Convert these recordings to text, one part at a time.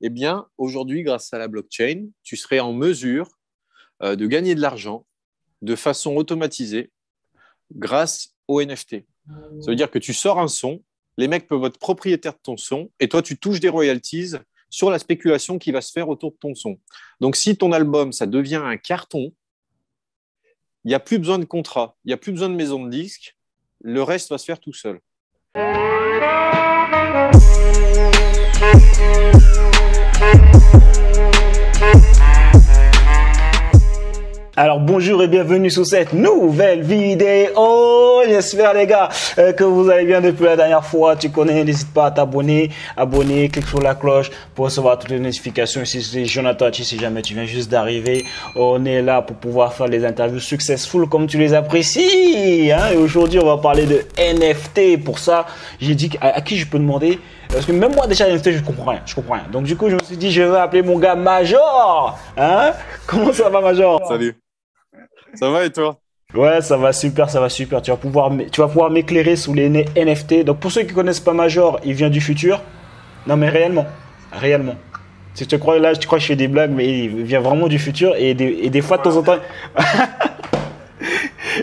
eh bien, aujourd'hui, grâce à la blockchain, tu serais en mesure euh, de gagner de l'argent de façon automatisée grâce au NFT. Ça veut dire que tu sors un son, les mecs peuvent être propriétaires de ton son, et toi, tu touches des royalties sur la spéculation qui va se faire autour de ton son. Donc, si ton album, ça devient un carton, il n'y a plus besoin de contrat, il n'y a plus besoin de maison de disques, le reste va se faire tout seul. Alors bonjour et bienvenue sur cette nouvelle vidéo. J'espère les gars euh, que vous allez bien depuis la dernière fois. Tu connais, n'hésite pas à t'abonner, abonner, clique sur la cloche pour recevoir toutes les notifications. Si c'est Jonathan, si jamais tu viens juste d'arriver, on est là pour pouvoir faire les interviews successful comme tu les apprécies. Hein. Et aujourd'hui, on va parler de NFT. Pour ça, j'ai dit à qui je peux demander parce que même moi, déjà, NFT je comprends rien. Je comprends rien. Donc, du coup, je me suis dit, je vais appeler mon gars Major. Hein Comment ça va, Major Salut. Ça va et toi Ouais, ça va super, ça va super. Tu vas pouvoir, pouvoir m'éclairer sous les nez NFT. Donc, pour ceux qui connaissent pas Major, il vient du futur. Non, mais réellement. Réellement. Si tu crois là, tu crois que je fais des blagues, mais il vient vraiment du futur. Et et des fois, de temps en temps.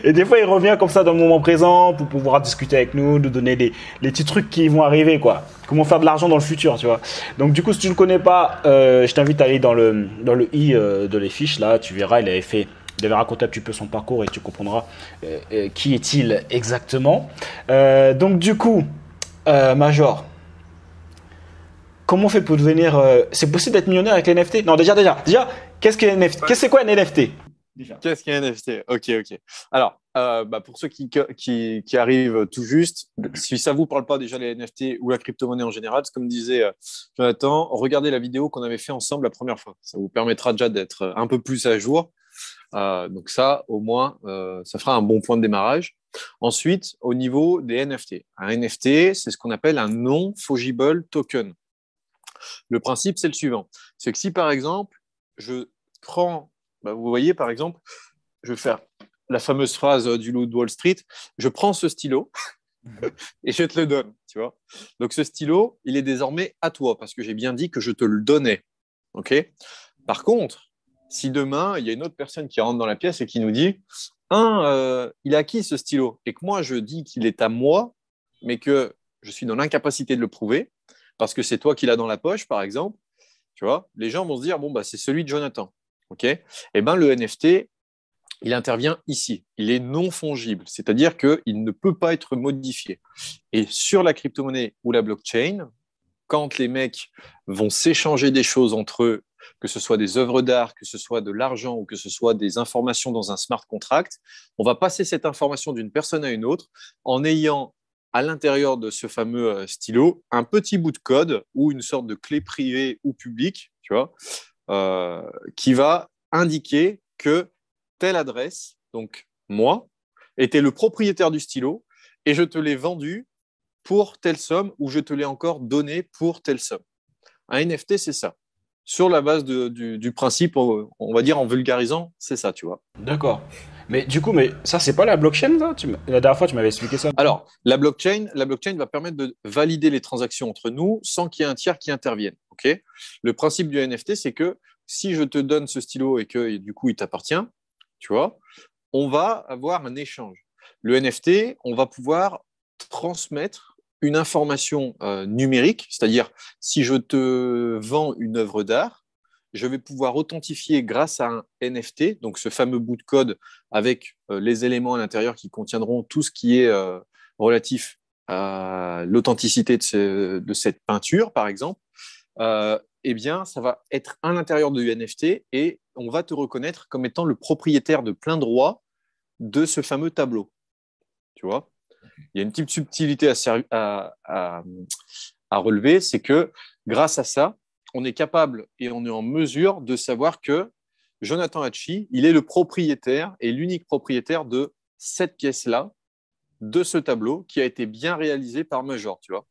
Et des fois, il revient comme ça dans le moment présent pour pouvoir discuter avec nous, nous donner des, les petits trucs qui vont arriver, quoi. Comment faire de l'argent dans le futur, tu vois. Donc, du coup, si tu ne le connais pas, euh, je t'invite à aller dans le, dans le i euh, de les fiches, là, tu verras, il avait fait. Il avait raconté un petit peu son parcours et tu comprendras euh, qui est-il exactement. donc du coup, Major, comment on fait pour devenir... c'est possible d'être millionnaire avec les NFT Non, déjà, déjà, déjà, qu'est-ce que NFT Qu'est-ce que c'est quoi un NFT Qu'est-ce qu'un NFT Ok, ok. Alors, euh, bah, pour ceux qui, qui, arrivent tout juste, si ça ne vous parle pas déjà les NFT ou la crypto-monnaie en général, comme disait euh, Jonathan, regardez la vidéo qu'on avait fait ensemble la première fois. Ça vous permettra déjà d'être euh, un peu plus à jour. donc ça, au moins, ça fera un bon point de démarrage. Ensuite, au niveau des NFT. Un NFT, c'est ce qu'on appelle un non-fungible token. Le principe, c'est le suivant. C'est que si, par exemple, je prends bah, vous voyez, par exemple, je vais faire la fameuse phrase du loup de Wall Street, je prends ce stylo et je te le donne, tu vois. Donc ce stylo, il est désormais à toi parce que j'ai bien dit que je te le donnais. OK Par contre, si demain, il y a une autre personne qui rentre dans la pièce et qui nous dit "Un, euh, il a acquis ce stylo" et que moi je dis qu'il est à moi mais que je suis dans l'incapacité de le prouver parce que c'est toi qui l'as dans la poche par exemple, tu vois, les gens vont se dire "Bon bah c'est celui de Jonathan." ok et eh ben, le NFT, il intervient ici. Il est non fongible, c'est-à-dire qu'il ne peut pas être modifié. Et sur la crypto-monnaie ou la blockchain, quand les mecs vont s'échanger des choses entre eux, que ce soit des œuvres d'art, que ce soit de l'argent ou que ce soit des informations dans un smart contract, on va passer cette information d'une personne à une autre en ayant à l'intérieur de ce fameux euh, stylo un petit bout de code ou une sorte de clé privée ou publique, tu vois, euh, qui va indiquer que telle adresse, donc moi, était le propriétaire du stylo et je te l'ai vendu pour telle somme ou je te l'ai encore donné pour telle somme. Un NFT, c'est ça. Sur la base du, principe, on va dire en vulgarisant, c'est ça, tu vois. D'accord. Mais du coup, mais ça, c'est pas la blockchain, là. La dernière fois, tu m'avais expliqué ça. Alors, la blockchain, la blockchain va permettre de valider les transactions entre nous sans qu'il y ait un tiers qui intervienne le principe du NFT, c'est que si je te donne ce stylo et que du coup il t'appartient, tu vois, on va avoir un échange. Le NFT, on va pouvoir transmettre une information euh, numérique, c'est-à-dire si je te vends une œuvre d'art, je vais pouvoir authentifier grâce à un NFT, donc ce fameux bout de code avec euh, les éléments à l'intérieur qui contiendront tout ce qui est euh, relatif à l'authenticité de cette peinture, par exemple, euh, eh bien, ça va être à l'intérieur de UNFT et on va te reconnaître comme étant le propriétaire de plein droit de ce fameux tableau. Tu vois Il y a une petite subtilité à, relever, c'est que grâce à ça, on est capable et on est en mesure de savoir que Jonathan Hachi, il est le propriétaire et l'unique propriétaire de cette pièce-là, de ce tableau qui a été bien réalisé par Major, tu vois.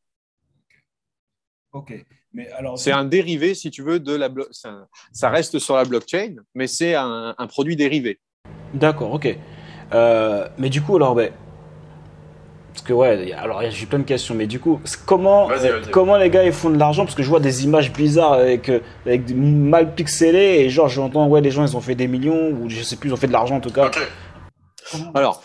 Ok alors, c'est un dérivé, si tu veux, de la ça, reste sur la blockchain, mais c'est un, produit dérivé. D'accord, ok. Euh, mais du coup, alors, ben, parce que ouais, alors j'ai plein de questions, mais du coup, comment, euh, comment les gars ils font de l'argent Parce que je vois des images bizarres avec, euh, avec des mal pixelées et genre j'entends ouais les gens ils ont fait des millions ou je sais plus ils ont fait de l'argent en tout cas. Alors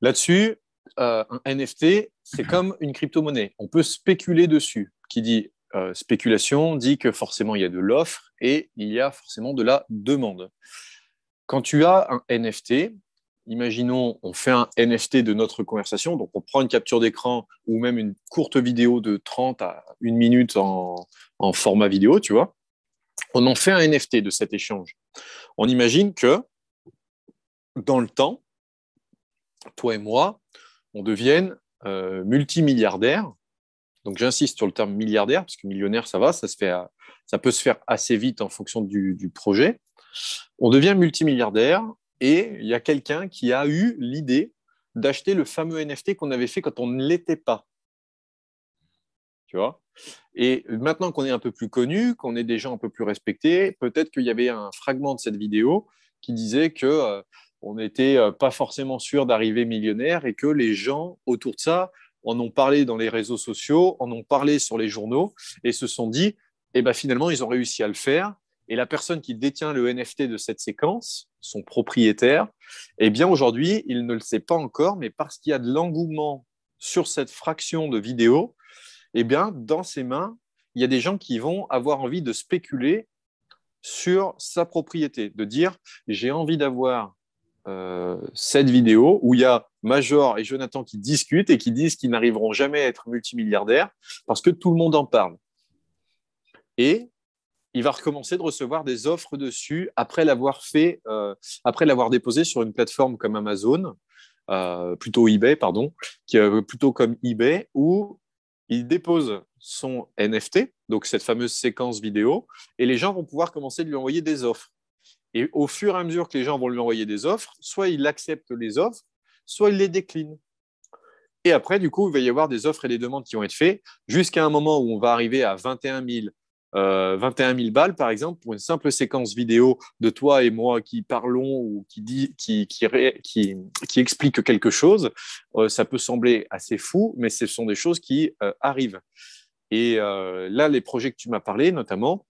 là-dessus, un NFT c'est comme une crypto-monnaie, on peut spéculer dessus. Qui dit euh, spéculation dit que forcément il y a de l'offre et il y a forcément de la demande. Quand tu as un NFT, imaginons on fait un NFT de notre conversation, donc on prend une capture d'écran ou même une courte vidéo de 30 à 1 minute en, format vidéo, tu vois, on en fait un NFT de cet échange. On imagine que dans le temps, toi et moi, on devienne euh, multimilliardaires. Donc j'insiste sur le terme milliardaire, parce que millionnaire, ça va, ça, peut se faire assez vite en fonction du, projet. On devient multimilliardaire et il y a quelqu'un qui a eu l'idée d'acheter le fameux NFT qu'on avait fait quand on ne l'était pas. Tu vois Et maintenant qu'on est un peu plus connu, qu'on est des gens un peu plus respectés, peut-être qu'il y avait un fragment de cette vidéo qui disait que euh, on n'était euh, pas forcément sûr d'arriver millionnaire et que les gens autour de ça en ont parlé dans les réseaux sociaux, en ont parlé sur les journaux et se sont dit, eh ben, finalement, ils ont réussi à le faire. Et la personne qui détient le NFT de cette séquence, son propriétaire, eh bien aujourd'hui, il ne le sait pas encore, mais parce qu'il y a de l'engouement sur cette fraction de vidéo, eh bien dans ses mains, il y a des gens qui vont avoir envie de spéculer sur sa propriété, de dire j'ai envie d'avoir euh, cette vidéo où il y a Major et Jonathan qui discutent et qui disent qu'ils n'arriveront jamais à être multimilliardaires parce que tout le monde en parle. Et il va recommencer de recevoir des offres dessus après l'avoir fait, euh, après l'avoir déposé sur une plateforme comme Amazon, euh, plutôt eBay, pardon, qui, plutôt comme eBay, où il dépose son NFT, donc cette fameuse séquence vidéo, et les gens vont pouvoir commencer de lui envoyer des offres. Et au fur et à mesure que les gens vont lui envoyer des offres, soit il accepte les offres, soit il les décline. Et après, du coup, il va y avoir des offres et des demandes qui vont être faites jusqu'à un moment où on va arriver à 21 000, euh, balles, par exemple, pour une simple séquence vidéo de toi et moi qui parlons ou qui, dit, explique quelque chose. Euh, ça peut sembler assez fou, mais ce sont des choses qui euh, arrivent. Et là, les projets que tu m'as parlé, notamment,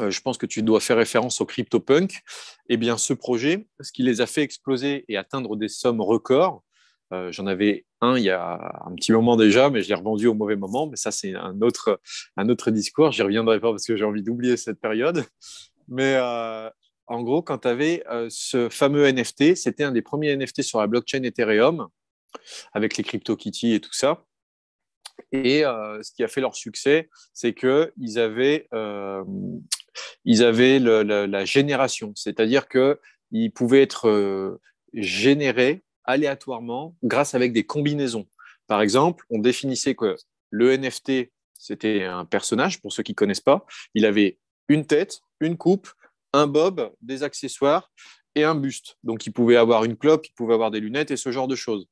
euh, je pense que tu dois faire référence au CryptoPunk, eh bien, ce projet, ce qui les a fait exploser et atteindre des sommes records, euh, j'en avais un il y a un petit moment déjà, mais je l'ai revendu au mauvais moment. Mais ça, c'est un autre, un autre discours. J'y reviendrai pas parce que j'ai envie d'oublier cette période. Mais euh, en gros, quand tu avais ce fameux NFT, c'était un des premiers NFT sur la blockchain Ethereum avec les CryptoKitty et tout ça. Et ce qui a fait leur succès, c'est qu'ils avaient ils avaient la, génération, c'est-à-dire qu'ils pouvaient être euh, générés aléatoirement grâce avec des combinaisons. Par exemple, on définissait que le NFT, c'était un personnage, pour ceux qui ne connaissent pas, il avait une tête, une coupe, un bob, des accessoires et un buste. Donc il pouvait avoir une clope, il pouvait avoir des lunettes et ce genre de choses.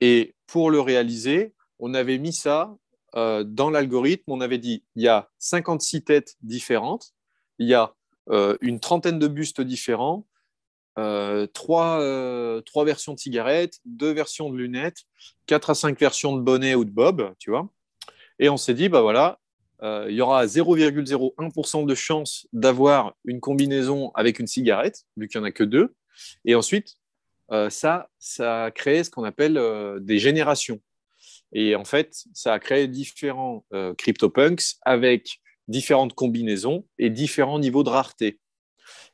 Et pour le réaliser, on avait mis ça euh, dans l'algorithme, on avait dit il y a 56 têtes différentes, il y a euh, une trentaine de bustes différents, euh, trois, euh, trois, versions de cigarettes, deux versions de lunettes, quatre à cinq versions de bonnet ou de bob, tu vois. Et on s'est dit, bah voilà, il y aura 0,01% de chance d'avoir une combinaison avec une cigarette, vu qu'il n'y en a que deux. Et ensuite, ça, ça a créé ce qu'on appelle des générations. Et en fait, ça a créé différents euh, CryptoPunks avec différentes combinaisons et différents niveaux de rareté.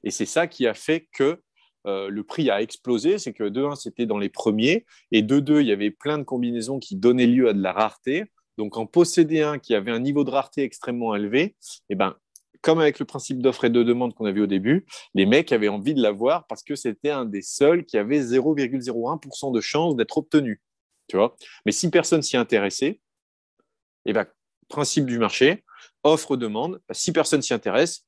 Et c'est ça qui a fait que euh, le prix a explosé. C'est que de 1, c'était dans les premiers, et de 2, il y avait plein de combinaisons qui donnaient lieu à de la rareté. Donc en posséder un qui avait un niveau de rareté extrêmement élevé, eh ben, comme avec le principe d'offre et de demande qu'on a vu au début, les mecs avaient envie de l'avoir parce que c'était un des seuls qui avait 0,01% de chance d'être obtenu. Mais si personne s'y intéressait, eh ben, principe du marché, offre-demande, si personne s'y intéresse,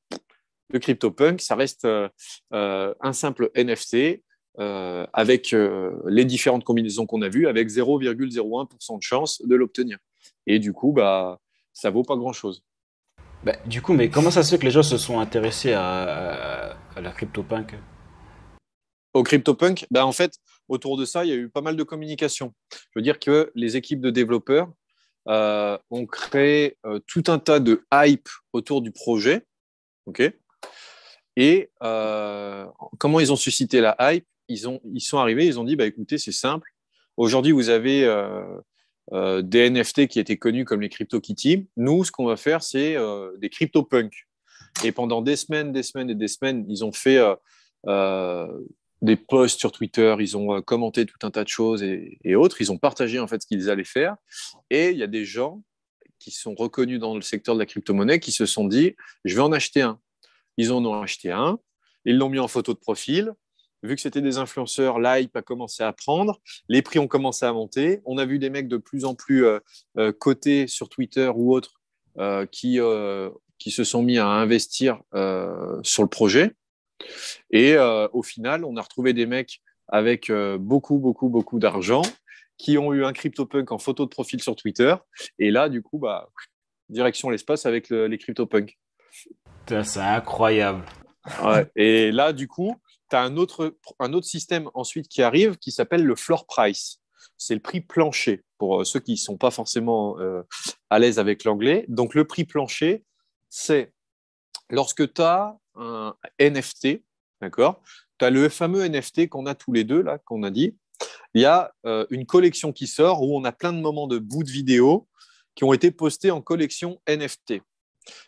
le CryptoPunk, ça reste euh, euh, un simple NFT euh, avec les différentes combinaisons qu'on a vues, avec 0,01% de chance de l'obtenir. Et du coup, bah, ça vaut pas grand-chose. Bah, du coup, mais comment ça se fait que les gens se sont intéressés à la CryptoPunk au CryptoPunk, ben en fait, autour de ça, il y a eu pas mal de communication. Je veux dire que les équipes de développeurs euh, ont créé euh, tout un tas de hype autour du projet. OK Et euh, comment ils ont suscité la hype ils, ont, ils sont arrivés, ils ont dit bah, écoutez, c'est simple. Aujourd'hui, vous avez des NFT qui étaient connus comme les CryptoKitty. Nous, ce qu'on va faire, c'est des CryptoPunk. Et pendant des semaines, des semaines et des semaines, ils ont fait des posts sur Twitter, ils ont euh, commenté tout un tas de choses et, autres. Ils ont partagé en fait ce qu'ils allaient faire. Et il y a des gens qui sont reconnus dans le secteur de la crypto-monnaie qui se sont dit je vais en acheter un. Ils en ont acheté un, ils l'ont mis en photo de profil. Vu que c'était des influenceurs, l'hype a commencé à prendre, les prix ont commencé à monter. On a vu des mecs de plus en plus euh, euh, cotés sur Twitter ou autres qui se sont mis à investir sur le projet. Et euh, au final, on a retrouvé des mecs avec euh, beaucoup, beaucoup, beaucoup d'argent qui ont eu un CryptoPunk en photo de profil sur Twitter. Et là, du coup, bah, direction l'espace avec les CryptoPunk. C'est incroyable. Ouais. Et là, du coup, tu as un autre, un autre système ensuite qui arrive qui s'appelle le floor price. C'est le prix plancher pour euh, ceux qui ne sont pas forcément à l'aise avec l'anglais. Donc, le prix plancher, c'est lorsque tu as un NFT, d'accord Tu as le fameux NFT qu'on a tous les deux, là, qu'on a dit. Il y a euh, une collection qui sort où on a plein de moments de bouts de vidéo qui ont été postés en collection NFT.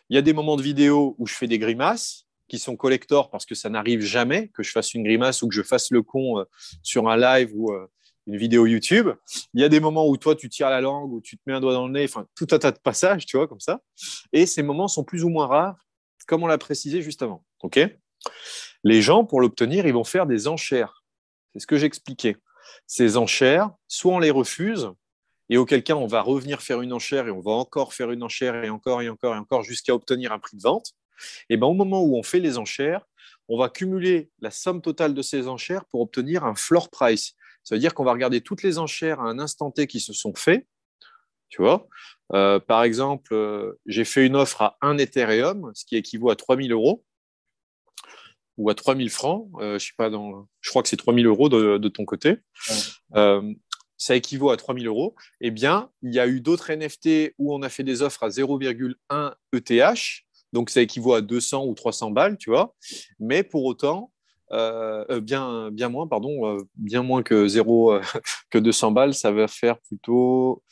Il y a des moments de vidéo où je fais des grimaces qui sont collector parce que ça n'arrive jamais que je fasse une grimace ou que je fasse le con euh, sur un live ou euh, une vidéo YouTube. Il y a des moments où toi, tu tires la langue ou tu te mets un doigt dans le nez, enfin, tout un tas de passages, tu vois, comme ça. Et ces moments sont plus ou moins rares comme on l'a précisé juste avant. les gens, pour l'obtenir, ils vont faire des enchères. C'est ce que j'expliquais. Ces enchères, soit on les refuse, et auquel cas on va revenir faire une enchère et on va encore faire une enchère et encore et encore et encore jusqu'à obtenir un prix de vente. Et ben, au moment où on fait les enchères, on va cumuler la somme totale de ces enchères pour obtenir un floor price. Ça veut dire qu'on va regarder toutes les enchères à un instant T qui se sont faites tu vois euh, Par exemple, euh, j'ai fait une offre à un Ethereum, ce qui équivaut à 3000 euros ou à 3000 francs. Euh, je, crois que c'est 3000 euros de, ton côté. ça équivaut à 3000 euros. Eh bien, il y a eu d'autres NFT où on a fait des offres à 0,1 ETH. Donc, ça équivaut à 200 ou 300 balles, tu vois. Mais pour autant, euh, euh, bien, bien moins, pardon, euh, bien moins que 0, que 200 balles, ça va faire plutôt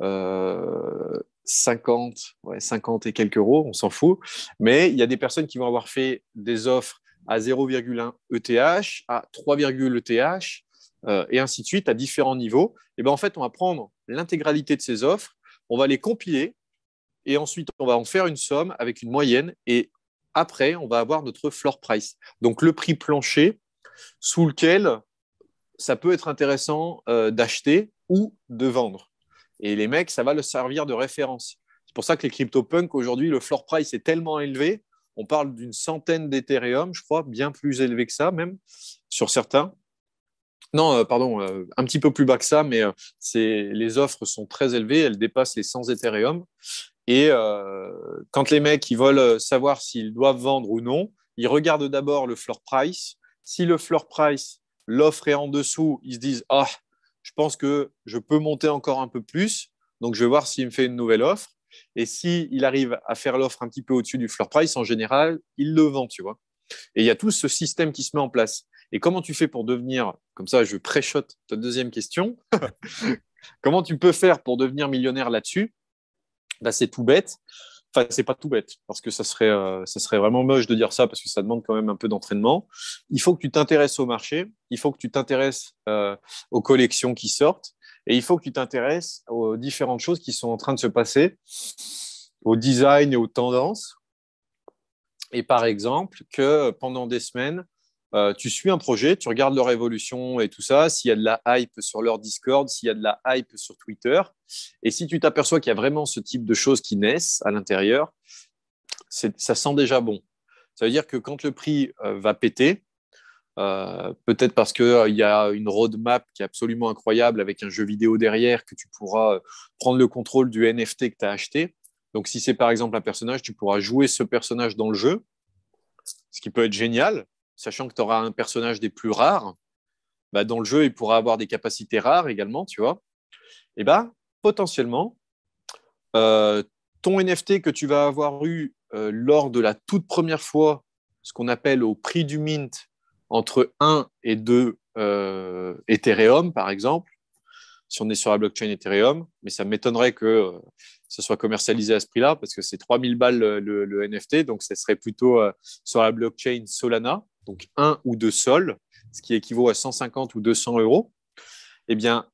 50, ouais, 50 et quelques euros, on s'en fout. Mais il y a des personnes qui vont avoir fait des offres à 0,1 ETH, à 3 ETH et ainsi de suite, à différents niveaux. Et ben en fait, on va prendre l'intégralité de ces offres, on va les compiler, et ensuite on va en faire une somme avec une moyenne, et après, on va avoir notre floor price, donc le prix plancher sous lequel ça peut être intéressant euh, d'acheter ou de vendre. Et les mecs, ça va le servir de référence. C'est pour ça que les CryptoPunks, aujourd'hui, le floor price est tellement élevé. On parle d'une centaine d'Ethereum, je crois, bien plus élevé que ça, même sur certains. Non, euh, pardon, euh, un petit peu plus bas que ça, mais les offres sont très élevées, elles dépassent les 100 Ethereum. Et euh, quand les mecs ils veulent euh, savoir s'ils doivent vendre ou non, ils regardent d'abord le floor price. Si le floor price, l'offre est en dessous, ils se disent Ah, je pense que je peux monter encore un peu plus. Donc, je vais voir s'il me fait une nouvelle offre. Et s'il arrive à faire l'offre un petit peu au-dessus du floor price, en général, il le vend, tu vois. Et il y a tout ce système qui se met en place. Et comment tu fais pour devenir, comme ça, je pré-shot ta deuxième question, comment tu peux faire pour devenir millionnaire là-dessus bah, c'est tout bête. Enfin, c'est pas tout bête, parce que euh, ça serait, vraiment moche de dire ça, parce que ça demande quand même un peu d'entraînement. Il faut que tu t'intéresses au marché, il faut que tu t'intéresses euh, aux collections qui sortent, et il faut que tu t'intéresses aux différentes choses qui sont en train de se passer, au design et aux tendances. Et par exemple, que pendant des semaines, euh, tu suis un projet, tu regardes leur évolution et tout ça, s'il y a de la hype sur leur Discord, s'il y a de la hype sur Twitter, et si tu t'aperçois qu'il y a vraiment ce type de choses qui naissent à l'intérieur, ça sent déjà bon. Ça veut dire que quand le prix euh, va péter, euh, peut-être parce qu'il y a une roadmap qui est absolument incroyable avec un jeu vidéo derrière que tu pourras prendre le contrôle du NFT que tu as acheté. Donc, si c'est par exemple un personnage, tu pourras jouer ce personnage dans le jeu, ce qui peut être génial sachant que tu auras un personnage des plus rares, bah, dans le jeu, il pourra avoir des capacités rares également, tu vois. Et bah, potentiellement, euh, ton NFT que tu vas avoir eu euh, lors de la toute première fois, ce qu'on appelle au prix du mint, entre 1 et 2 euh, Ethereum, par exemple, si on est sur la blockchain Ethereum, mais ça m'étonnerait que ce soit commercialisé à ce prix-là, parce que c'est 3000 balles le, le, NFT, donc ce serait plutôt sur la blockchain Solana donc un ou deux sols, ce qui équivaut à 150 ou 200 euros, eh bien,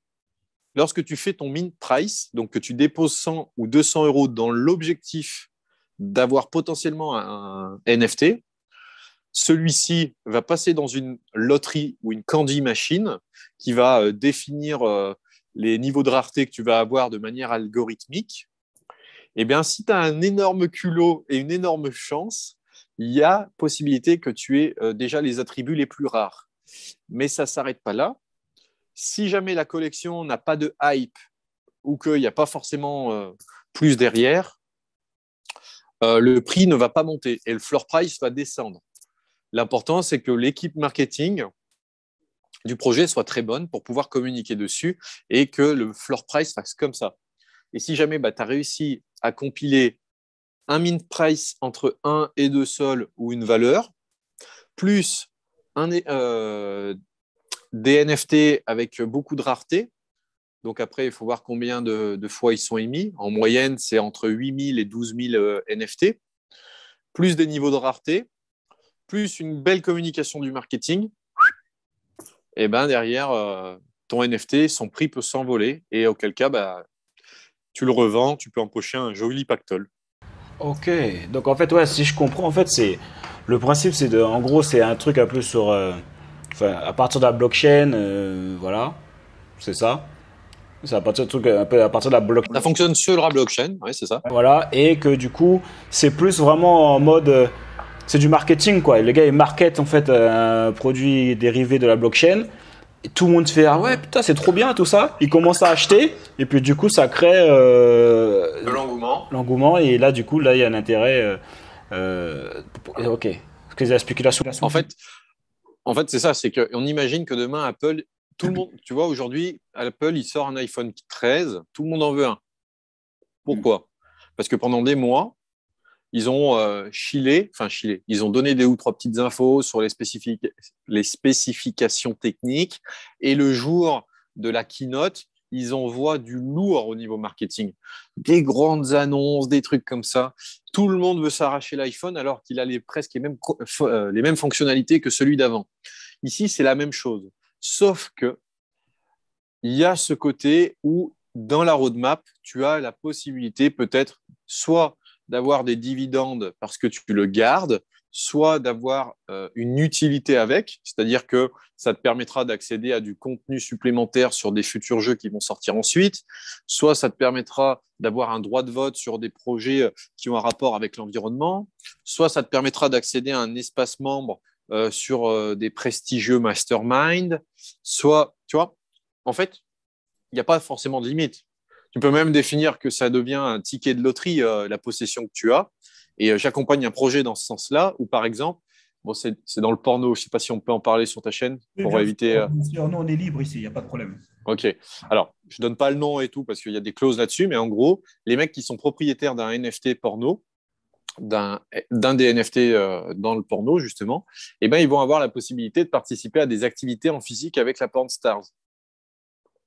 lorsque tu fais ton min price, donc que tu déposes 100 ou 200 euros dans l'objectif d'avoir potentiellement un NFT, celui-ci va passer dans une loterie ou une candy machine qui va euh, définir euh, les niveaux de rareté que tu vas avoir de manière algorithmique. Eh bien, si tu as un énorme culot et une énorme chance, il y a possibilité que tu aies euh, déjà les attributs les plus rares. Mais ça ne s'arrête pas là. Si jamais la collection n'a pas de hype ou qu'il n'y a pas forcément euh, plus derrière, euh, le prix ne va pas monter et le floor price va descendre. L'important, c'est que l'équipe marketing du projet soit très bonne pour pouvoir communiquer dessus et que le floor price fasse comme ça. Et si jamais bah, tu as réussi à compiler un min price entre 1 et 2 sols ou une valeur, plus un, euh, des NFT avec beaucoup de rareté. Donc après, il faut voir combien de, fois ils sont émis. En moyenne, c'est entre 8000 et 12000 euh, NFT, plus des niveaux de rareté, plus une belle communication du marketing. Et ben derrière, euh, ton NFT, son prix peut s'envoler et auquel cas, bah, tu le revends, tu peux empocher un joli pactole. Ok, donc en fait, ouais, si je comprends, en fait, c'est le principe, c'est de, en gros, c'est un truc un peu sur, euh, enfin, à partir de la blockchain, euh, voilà, c'est ça. C'est à partir de truc, un peu à partir de la blockchain. Ça fonctionne sur la blockchain, oui, c'est ça. Voilà, et que du coup, c'est plus vraiment en mode, euh, c'est du marketing, quoi. les gars, ils market en fait un produit dérivé de la blockchain tout le monde se fait ah ouais putain c'est trop bien tout ça ils commencent à acheter et puis du coup ça crée euh, l'engouement l'engouement et là du coup là il y a un intérêt euh, euh ok parce que la spéculation en fait en fait c'est ça c'est que on imagine que demain Apple tout le monde tu vois aujourd'hui Apple il sort un iPhone 13 tout le monde en veut un pourquoi parce que pendant des mois ils ont euh, chilé, enfin chillé, ils ont donné deux ou trois petites infos sur les, les spécifications techniques. Et le jour de la keynote, ils envoient du lourd au niveau marketing. Des grandes annonces, des trucs comme ça. Tout le monde veut s'arracher l'iPhone alors qu'il a les, presque les mêmes, euh, les mêmes fonctionnalités que celui d'avant. Ici, c'est la même chose. Sauf que il y a ce côté où, dans la roadmap, tu as la possibilité peut-être soit d'avoir des dividendes parce que tu le gardes, soit d'avoir euh, une utilité avec, c'est-à-dire que ça te permettra d'accéder à du contenu supplémentaire sur des futurs jeux qui vont sortir ensuite, soit ça te permettra d'avoir un droit de vote sur des projets euh, qui ont un rapport avec l'environnement, soit ça te permettra d'accéder à un espace membre euh, sur des prestigieux mastermind, soit, tu vois, en fait, il n'y a pas forcément de limite. Tu peux même définir que ça devient un ticket de loterie, euh, la possession que tu as. Et euh, j'accompagne un projet dans ce sens-là, où par exemple, bon, c'est dans le porno, je ne sais pas si on peut en parler sur ta chaîne, pour éviter… Euh non, on est libre ici, il n'y a pas de problème. Ok, alors je ne donne pas le nom et tout, parce qu'il y a des clauses là-dessus, mais en gros, les mecs qui sont propriétaires d'un NFT porno, d'un des NFT dans le porno, justement, eh ben, ils vont avoir la possibilité de participer à des activités en physique avec la Porn Stars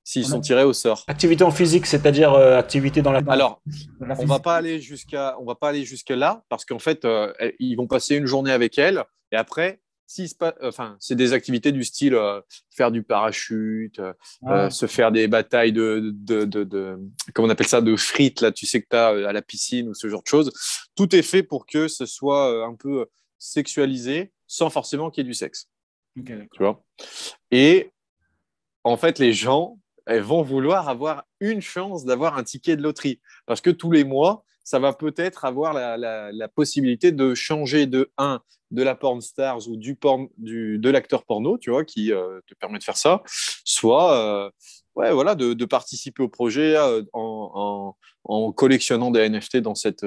s'ils sont tirés au sort. Activité en physique, c'est-à-dire euh, activité dans la. Alors, on va pas aller jusqu'à, on va pas aller jusque là parce qu'en fait, euh, eh, ils vont passer une journée avec elle et après, si enfin, c'est des activités du style euh, faire du parachute, se faire des batailles de, de, de, de, comment on appelle ça, de frites là, tu sais que tu à la piscine ou ce genre de choses. Tout est fait pour que ce soit un peu sexualisé sans forcément qu'il y ait du sexe. tu vois. Et en fait, les gens elles vont vouloir avoir une chance d'avoir un ticket de loterie. Parce que tous les mois, ça va peut-être avoir la, possibilité de changer de 1 de la porn stars ou du du, de l'acteur porno, tu vois, qui euh, te permet de faire ça, soit euh, ouais, voilà, de, participer au projet euh, en, en, en, collectionnant des NFT dans cette,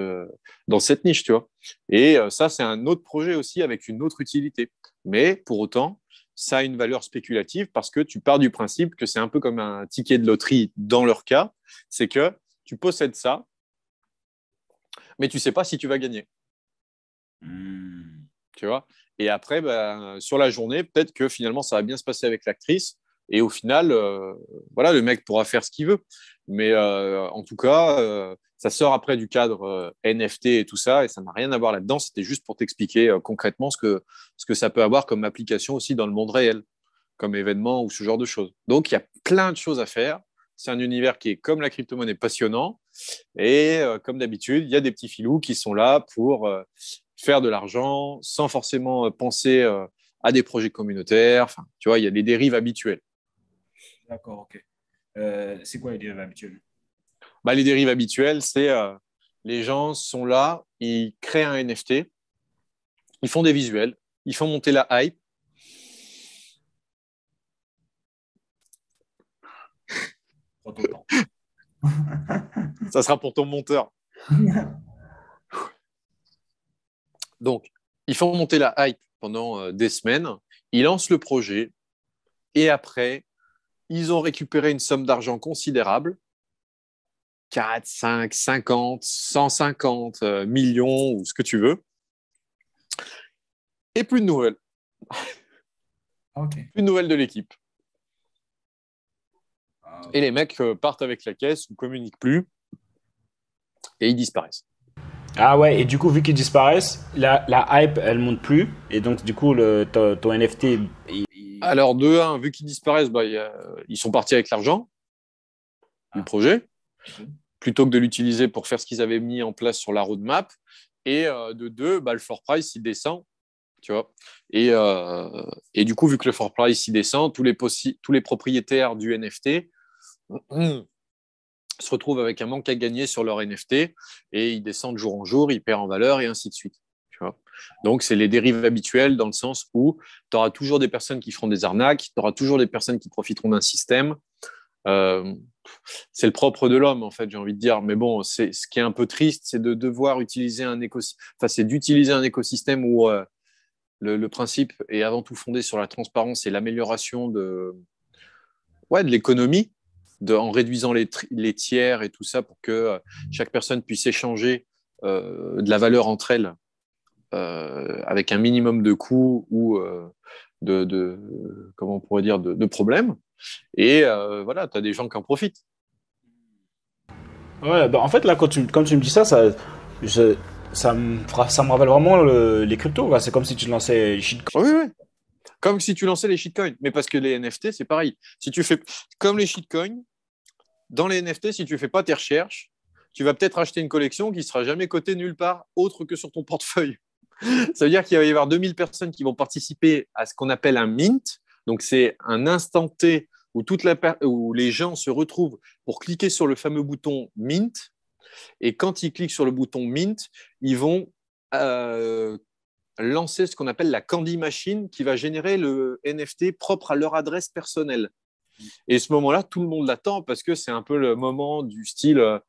dans cette niche, tu vois. Et ça, c'est un autre projet aussi avec une autre utilité. Mais pour autant, ça a une valeur spéculative parce que tu pars du principe que c'est un peu comme un ticket de loterie dans leur cas, c'est que tu possèdes ça, mais tu sais pas si tu vas gagner. Hmm. Tu vois Et après, ben, sur la journée, peut-être que finalement, ça va bien se passer avec l'actrice. Et au final, euh, voilà, le mec pourra faire ce qu'il veut. Mais euh, en tout cas, euh, ça sort après du cadre euh, NFT et tout ça, et ça n'a rien à voir là-dedans. C'était juste pour t'expliquer euh, concrètement ce que, ce que ça peut avoir comme application aussi dans le monde réel, comme événement ou ce genre de choses. Donc, il y a plein de choses à faire. C'est un univers qui est, comme la crypto-monnaie, passionnant. Et euh, comme d'habitude, il y a des petits filous qui sont là pour faire de l'argent sans forcément penser à des projets communautaires. tu vois, il y a des dérives habituelles. D'accord, ok. c'est quoi les dérives habituelles bah, les dérives habituelles, c'est euh, les gens sont là, ils créent un NFT, ils font des visuels, ils font monter la hype. Ça sera pour ton monteur. Donc, ils font monter la hype pendant euh, des semaines, ils lancent le projet et après, ils ont récupéré une somme d'argent considérable 4, 5, 50, 150 millions ou ce que tu veux. Et plus de nouvelles. Ah, okay. Plus de nouvelles de l'équipe. Ah, et les mecs euh, partent avec la caisse, ne communiquent plus et ils disparaissent. Ah ouais, et du coup, vu qu'ils disparaissent, la, hype, elle monte plus. Et donc, du coup, ton, NFT. Alors, de un, vu qu'ils disparaissent, bah, ils sont partis avec l'argent du ah. projet. Mhm. plutôt que de l'utiliser pour faire ce qu'ils avaient mis en place sur la roadmap. Et euh, de deux, bah, le for price, il descend. Tu vois et, euh, et, du coup, vu que le for price, il descend, tous les, tous les propriétaires du NFT se retrouvent avec un manque à gagner sur leur NFT et ils descendent jour en jour, ils perdent en valeur et ainsi de suite. Tu vois Donc, c'est les dérives habituelles dans le sens où tu auras toujours des personnes qui feront des arnaques, tu auras toujours des personnes qui profiteront d'un système. Euh, c'est le propre de l'homme, en fait, j'ai envie de dire. Mais bon, ce qui est un peu triste, c'est de devoir utiliser un écosystème, enfin, c'est d'utiliser un écosystème où euh, le, principe est avant tout fondé sur la transparence et l'amélioration de, l'économie, en réduisant les, tiers et tout ça pour que euh, chaque personne puisse échanger euh, de la valeur entre elles avec un minimum de coûts ou de, comment on pourrait dire, de problèmes. Et euh, voilà, tu as des gens qui en profitent. Ouais, bah, en fait, là, quand tu, quand tu me dis ça, ça, ça, me, ça me rappelle vraiment les cryptos. C'est comme si tu lançais les shitcoins. Oui, oui. Comme si tu lançais les shitcoins. Mais parce que les NFT, c'est pareil. Si tu fais comme les shitcoins, dans les NFT, si tu fais pas tes recherches, tu vas peut-être acheter une collection qui sera jamais cotée nulle part autre que sur ton portefeuille. Ça veut dire qu'il va y avoir 2000 personnes qui vont participer à ce qu'on appelle un mint, donc c'est un instant T où, toute les gens se retrouvent pour cliquer sur le fameux bouton Mint. Et quand ils cliquent sur le bouton Mint, ils vont euh, lancer ce qu'on appelle la Candy Machine qui va générer le NFT propre à leur adresse personnelle. Et ce moment-là, tout le monde l'attend parce que c'est un peu le moment du style euh,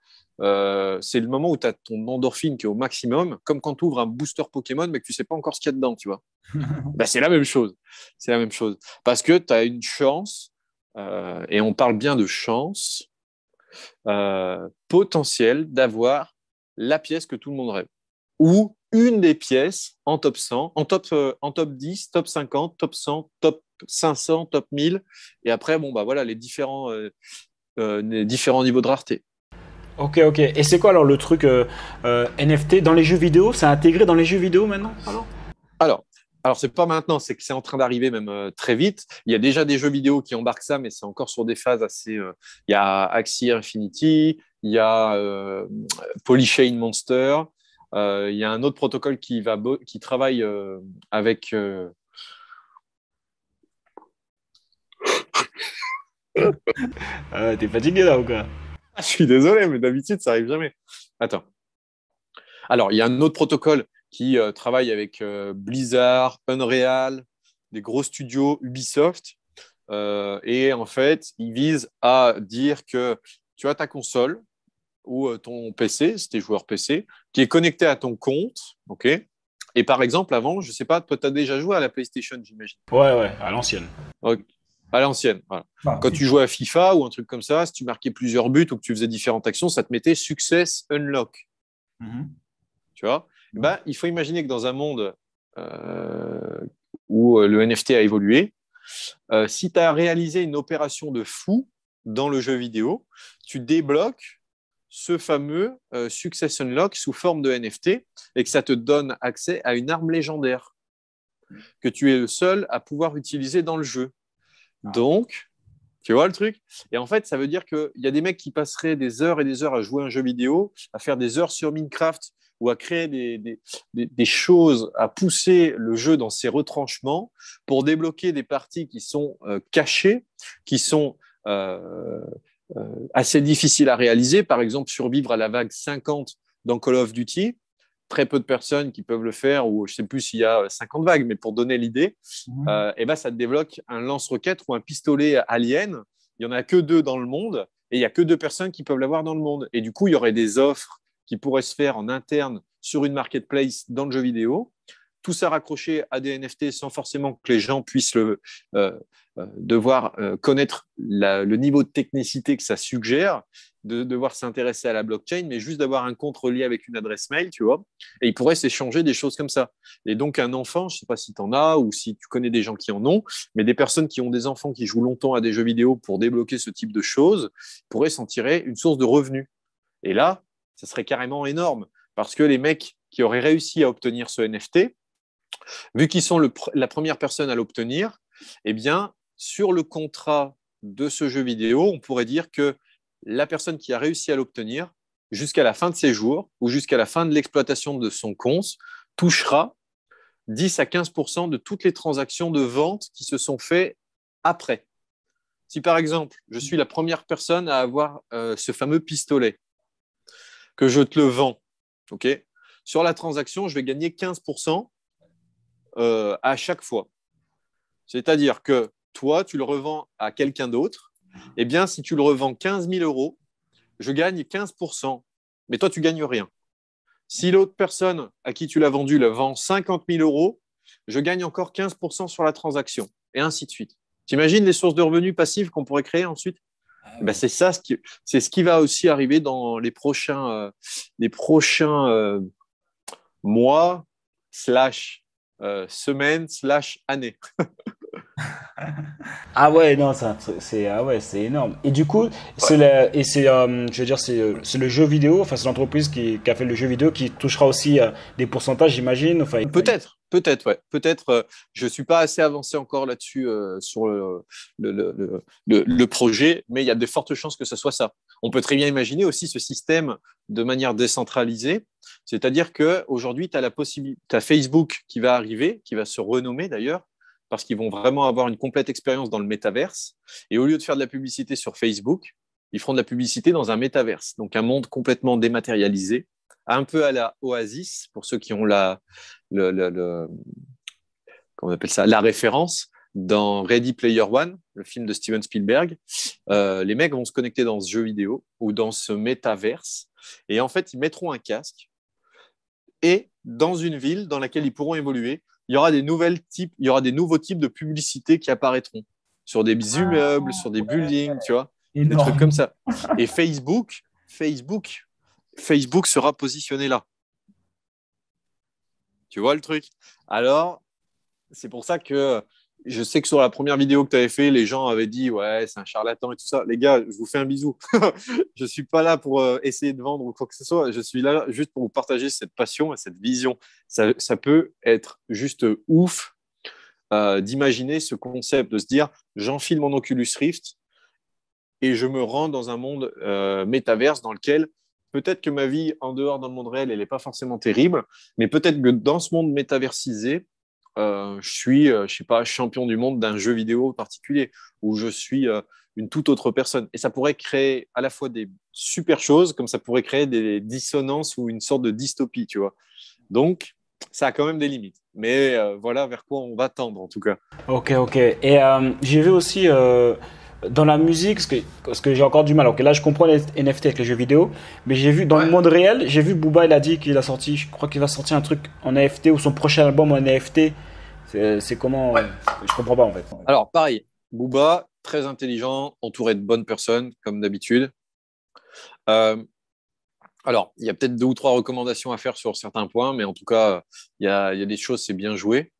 euh, c'est le moment où tu as ton endorphine qui est au maximum, comme quand tu ouvres un booster Pokémon, mais que tu sais pas encore ce qu'il y a dedans, tu vois. Bah, c'est la même chose. C'est la même chose. Parce que tu as une chance, euh, et on parle bien de chance euh, potentielle d'avoir la pièce que tout le monde rêve. Ou une des pièces en top 100, en top, en top 10, top 50, top 100, top 500, top 1000. Et après, bon, bah voilà, les différents, les différents niveaux de rareté. Ok, ok. Et c'est quoi alors le truc euh, euh, NFT dans les jeux vidéo C'est intégré dans les jeux vidéo maintenant Alors, alors, alors c'est pas maintenant, c'est que c'est en train d'arriver même euh, très vite. Il y a déjà des jeux vidéo qui embarquent ça, mais c'est encore sur des phases assez. il y a Axie Infinity, il y a Polychain Monster, il y a un autre protocole qui, va qui travaille avec. T'es fatigué là ou quoi Je suis désolé, mais d'habitude, ça n'arrive jamais. Attends. Alors, il y a un autre protocole qui euh, travaille avec euh, Blizzard, Unreal, des gros studios, Ubisoft. Euh, et en fait, il vise à dire que tu as ta console ou ton PC, si tu joueur PC, qui est connecté à ton compte. OK et par exemple, avant, je ne sais pas, toi, tu as déjà joué à la PlayStation, j'imagine. Ouais, ouais, à l'ancienne. À l'ancienne. Voilà. Quand tu jouais à FIFA ou un truc comme ça, si tu marquais plusieurs buts ou que tu faisais différentes actions, ça te mettait success unlock. Mm-hmm. Tu vois mm-hmm. ben, Il faut imaginer que dans un monde euh, où euh, le NFT a évolué, euh, si tu as réalisé une opération de fou dans le jeu vidéo, tu débloques ce fameux Success Unlock sous forme de NFT et que ça te donne accès à une arme légendaire que tu es le seul à pouvoir utiliser dans le jeu. Ah. Donc, tu vois le truc Et en fait, ça veut dire qu'il y a des mecs qui passeraient des heures et des heures à jouer un jeu vidéo, à faire des heures sur Minecraft ou à créer des, choses, à pousser le jeu dans ses retranchements pour débloquer des parties qui sont euh, cachées, qui sont euh, euh, assez difficiles à réaliser. Par exemple, survivre à la vague 50 dans Call of Duty, très peu de personnes qui peuvent le faire, ou je ne sais plus s'il y a 50 euh, vagues, mais pour donner l'idée, mhm. euh, ben ça développe un lance roquettes ou un pistolet alien. Il n'y en a que deux dans le monde, et il n'y a que deux personnes qui peuvent l'avoir dans le monde. Et du coup, il y aurait des offres qui pourraient se faire en interne sur une marketplace dans le jeu vidéo. Tout ça raccroché à des NFT sans forcément que les gens puissent le, euh, devoir connaître le niveau de technicité que ça suggère de devoir s'intéresser à la blockchain, mais juste d'avoir un compte relié avec une adresse mail, tu vois. Et ils pourraient s'échanger des choses comme ça. Et donc, un enfant, je ne sais pas si tu en as ou si tu connais des gens qui en ont, mais des personnes qui ont des enfants qui jouent longtemps à des jeux vidéo pour débloquer ce type de choses pourraient s'en tirer une source de revenus. Et là, ça serait carrément énorme parce que les mecs qui auraient réussi à obtenir ce NFT, vu qu'ils sont la première personne à l'obtenir, eh bien, sur le contrat de ce jeu vidéo, on pourrait dire que la personne qui a réussi à l'obtenir, jusqu'à la fin de ses jours ou jusqu'à la fin de l'exploitation de son compte touchera 10 à 15 de toutes les transactions de vente qui se sont faites après. Si par exemple, je suis la première personne à avoir euh, ce fameux pistolet, que je te le vends, ok sur la transaction, je vais gagner 15 euh, à chaque fois. C'est-à-dire que toi, tu le revends à quelqu'un d'autre, eh bien, si tu le revends 15 000 euros, je gagne 15 mais toi, tu gagnes rien. Si l'autre personne à qui tu l'as vendu le vend 50 000 euros, je gagne encore 15 sur la transaction, et ainsi de suite. imagines les sources de revenus passives qu'on pourrait créer ensuite ah ben, c'est ça, ce qui, c'est ce qui va aussi arriver dans les prochains, euh, les prochains euh, mois slash euh, semaines années. ah ouais, non, c'est ah ouais, c'est énorme. Et du coup, c'est et c'est euh, je veux dire euh, c'est le jeu vidéo, enfin c'est l'entreprise qui, a fait le jeu vidéo qui touchera aussi euh, des pourcentages, j'imagine. Enfin, peut-être, peut-être, ouais, peut-être. je suis pas assez avancé encore là-dessus sur le le, le, le, projet, mais il y a de fortes chances que ce soit ça. On peut très bien imaginer aussi ce système de manière décentralisée, c'est-à-dire que aujourd'hui, tu as la possibilité, as Facebook qui va arriver, qui va se renommer d'ailleurs parce qu'ils vont vraiment avoir une complète expérience dans le métaverse. Et au lieu de faire de la publicité sur Facebook, ils feront de la publicité dans un métaverse, donc un monde complètement dématérialisé, un peu à la Oasis, pour ceux qui ont la, le, on appelle ça, la référence. Dans Ready Player One, le film de Steven Spielberg, euh, les mecs vont se connecter dans ce jeu vidéo ou dans ce métaverse. Et en fait, ils mettront un casque et dans une ville dans laquelle ils pourront évoluer il y aura des nouvelles types, il y aura des nouveaux types de publicités qui apparaîtront sur des ah, immeubles, sur des buildings, tu vois, des trucs comme ça. Et Facebook, Facebook, Facebook sera positionné là. Tu vois le truc Alors, c'est pour ça que je sais que sur la première vidéo que tu avais fait, les gens avaient dit ouais, c'est un charlatan et tout ça. Les gars, je vous fais un bisou. je ne suis pas là pour euh, essayer de vendre ou quoi que ce soit. Je suis là juste pour vous partager cette passion et cette vision. Ça, peut être juste ouf euh, d'imaginer ce concept, de se dire j'enfile mon Oculus Rift et je me rends dans un monde euh, métaverse dans lequel peut-être que ma vie en dehors dans le monde réel, elle n'est pas forcément terrible, mais peut-être que dans ce monde métaversisé, euh, je suis, euh, je sais pas, champion du monde d'un jeu vidéo particulier, ou je suis euh, une toute autre personne. Et ça pourrait créer à la fois des super choses, comme ça pourrait créer des dissonances ou une sorte de dystopie, tu vois. Donc, ça a quand même des limites. Mais voilà vers quoi on va tendre, en tout cas. Ok, ok. Et j'ai vu aussi dans la musique, parce que, j'ai encore du mal. là je comprends les NFT avec les jeux vidéo, mais j'ai vu dans le monde réel, j'ai vu Booba, il a dit qu'il a sorti, je crois qu'il va sortir un truc en NFT ou son prochain album en NFT. C'est comment Je comprends pas en fait. Alors pareil, Booba, très intelligent, entouré de bonnes personnes comme d'habitude. Euh, alors, il y a peut-être deux ou trois recommandations à faire sur certains points, mais en tout cas, il y a, des choses, c'est bien joué.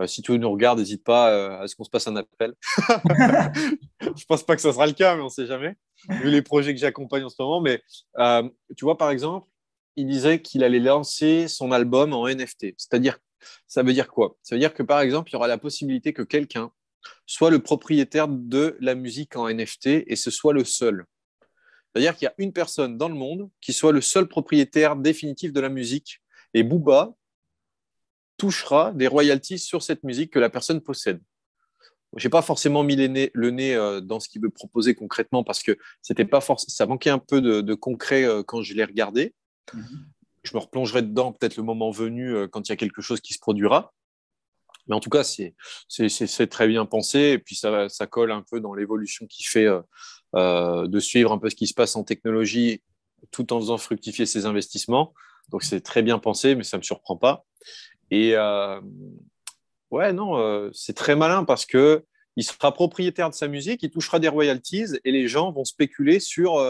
Euh, si tu nous regardes, n'hésite pas euh, à ce qu'on se passe un appel. je pense pas que ça sera le cas, mais on sait jamais, vu les projets que j'accompagne en ce moment. Mais tu vois, par exemple, il disait qu'il allait lancer son album en NFT, c'est-à-dire ça veut dire quoi Ça veut dire que par exemple, il y aura la possibilité que quelqu'un soit le propriétaire de la musique en NFT et ce soit le seul. C'est-à-dire qu'il y a une personne dans le monde qui soit le seul propriétaire définitif de la musique et Booba touchera des royalties sur cette musique que la personne possède. Je n'ai pas forcément mis le nez, euh, dans ce qu'il veut proposer concrètement parce que c'était pas forcément, ça manquait un peu de, concret euh, quand je l'ai regardé. Mhm je me replongerai dedans peut-être le moment venu euh, quand il y a quelque chose qui se produira. Mais en tout cas, c'est très bien pensé et puis ça, colle un peu dans l'évolution qui fait euh, euh, de suivre un peu ce qui se passe en technologie tout en faisant fructifier ses investissements. Donc c'est très bien pensé, mais ça ne me surprend pas. Et ouais, non, c'est très malin parce que il sera propriétaire de sa musique, il touchera des royalties et les gens vont spéculer sur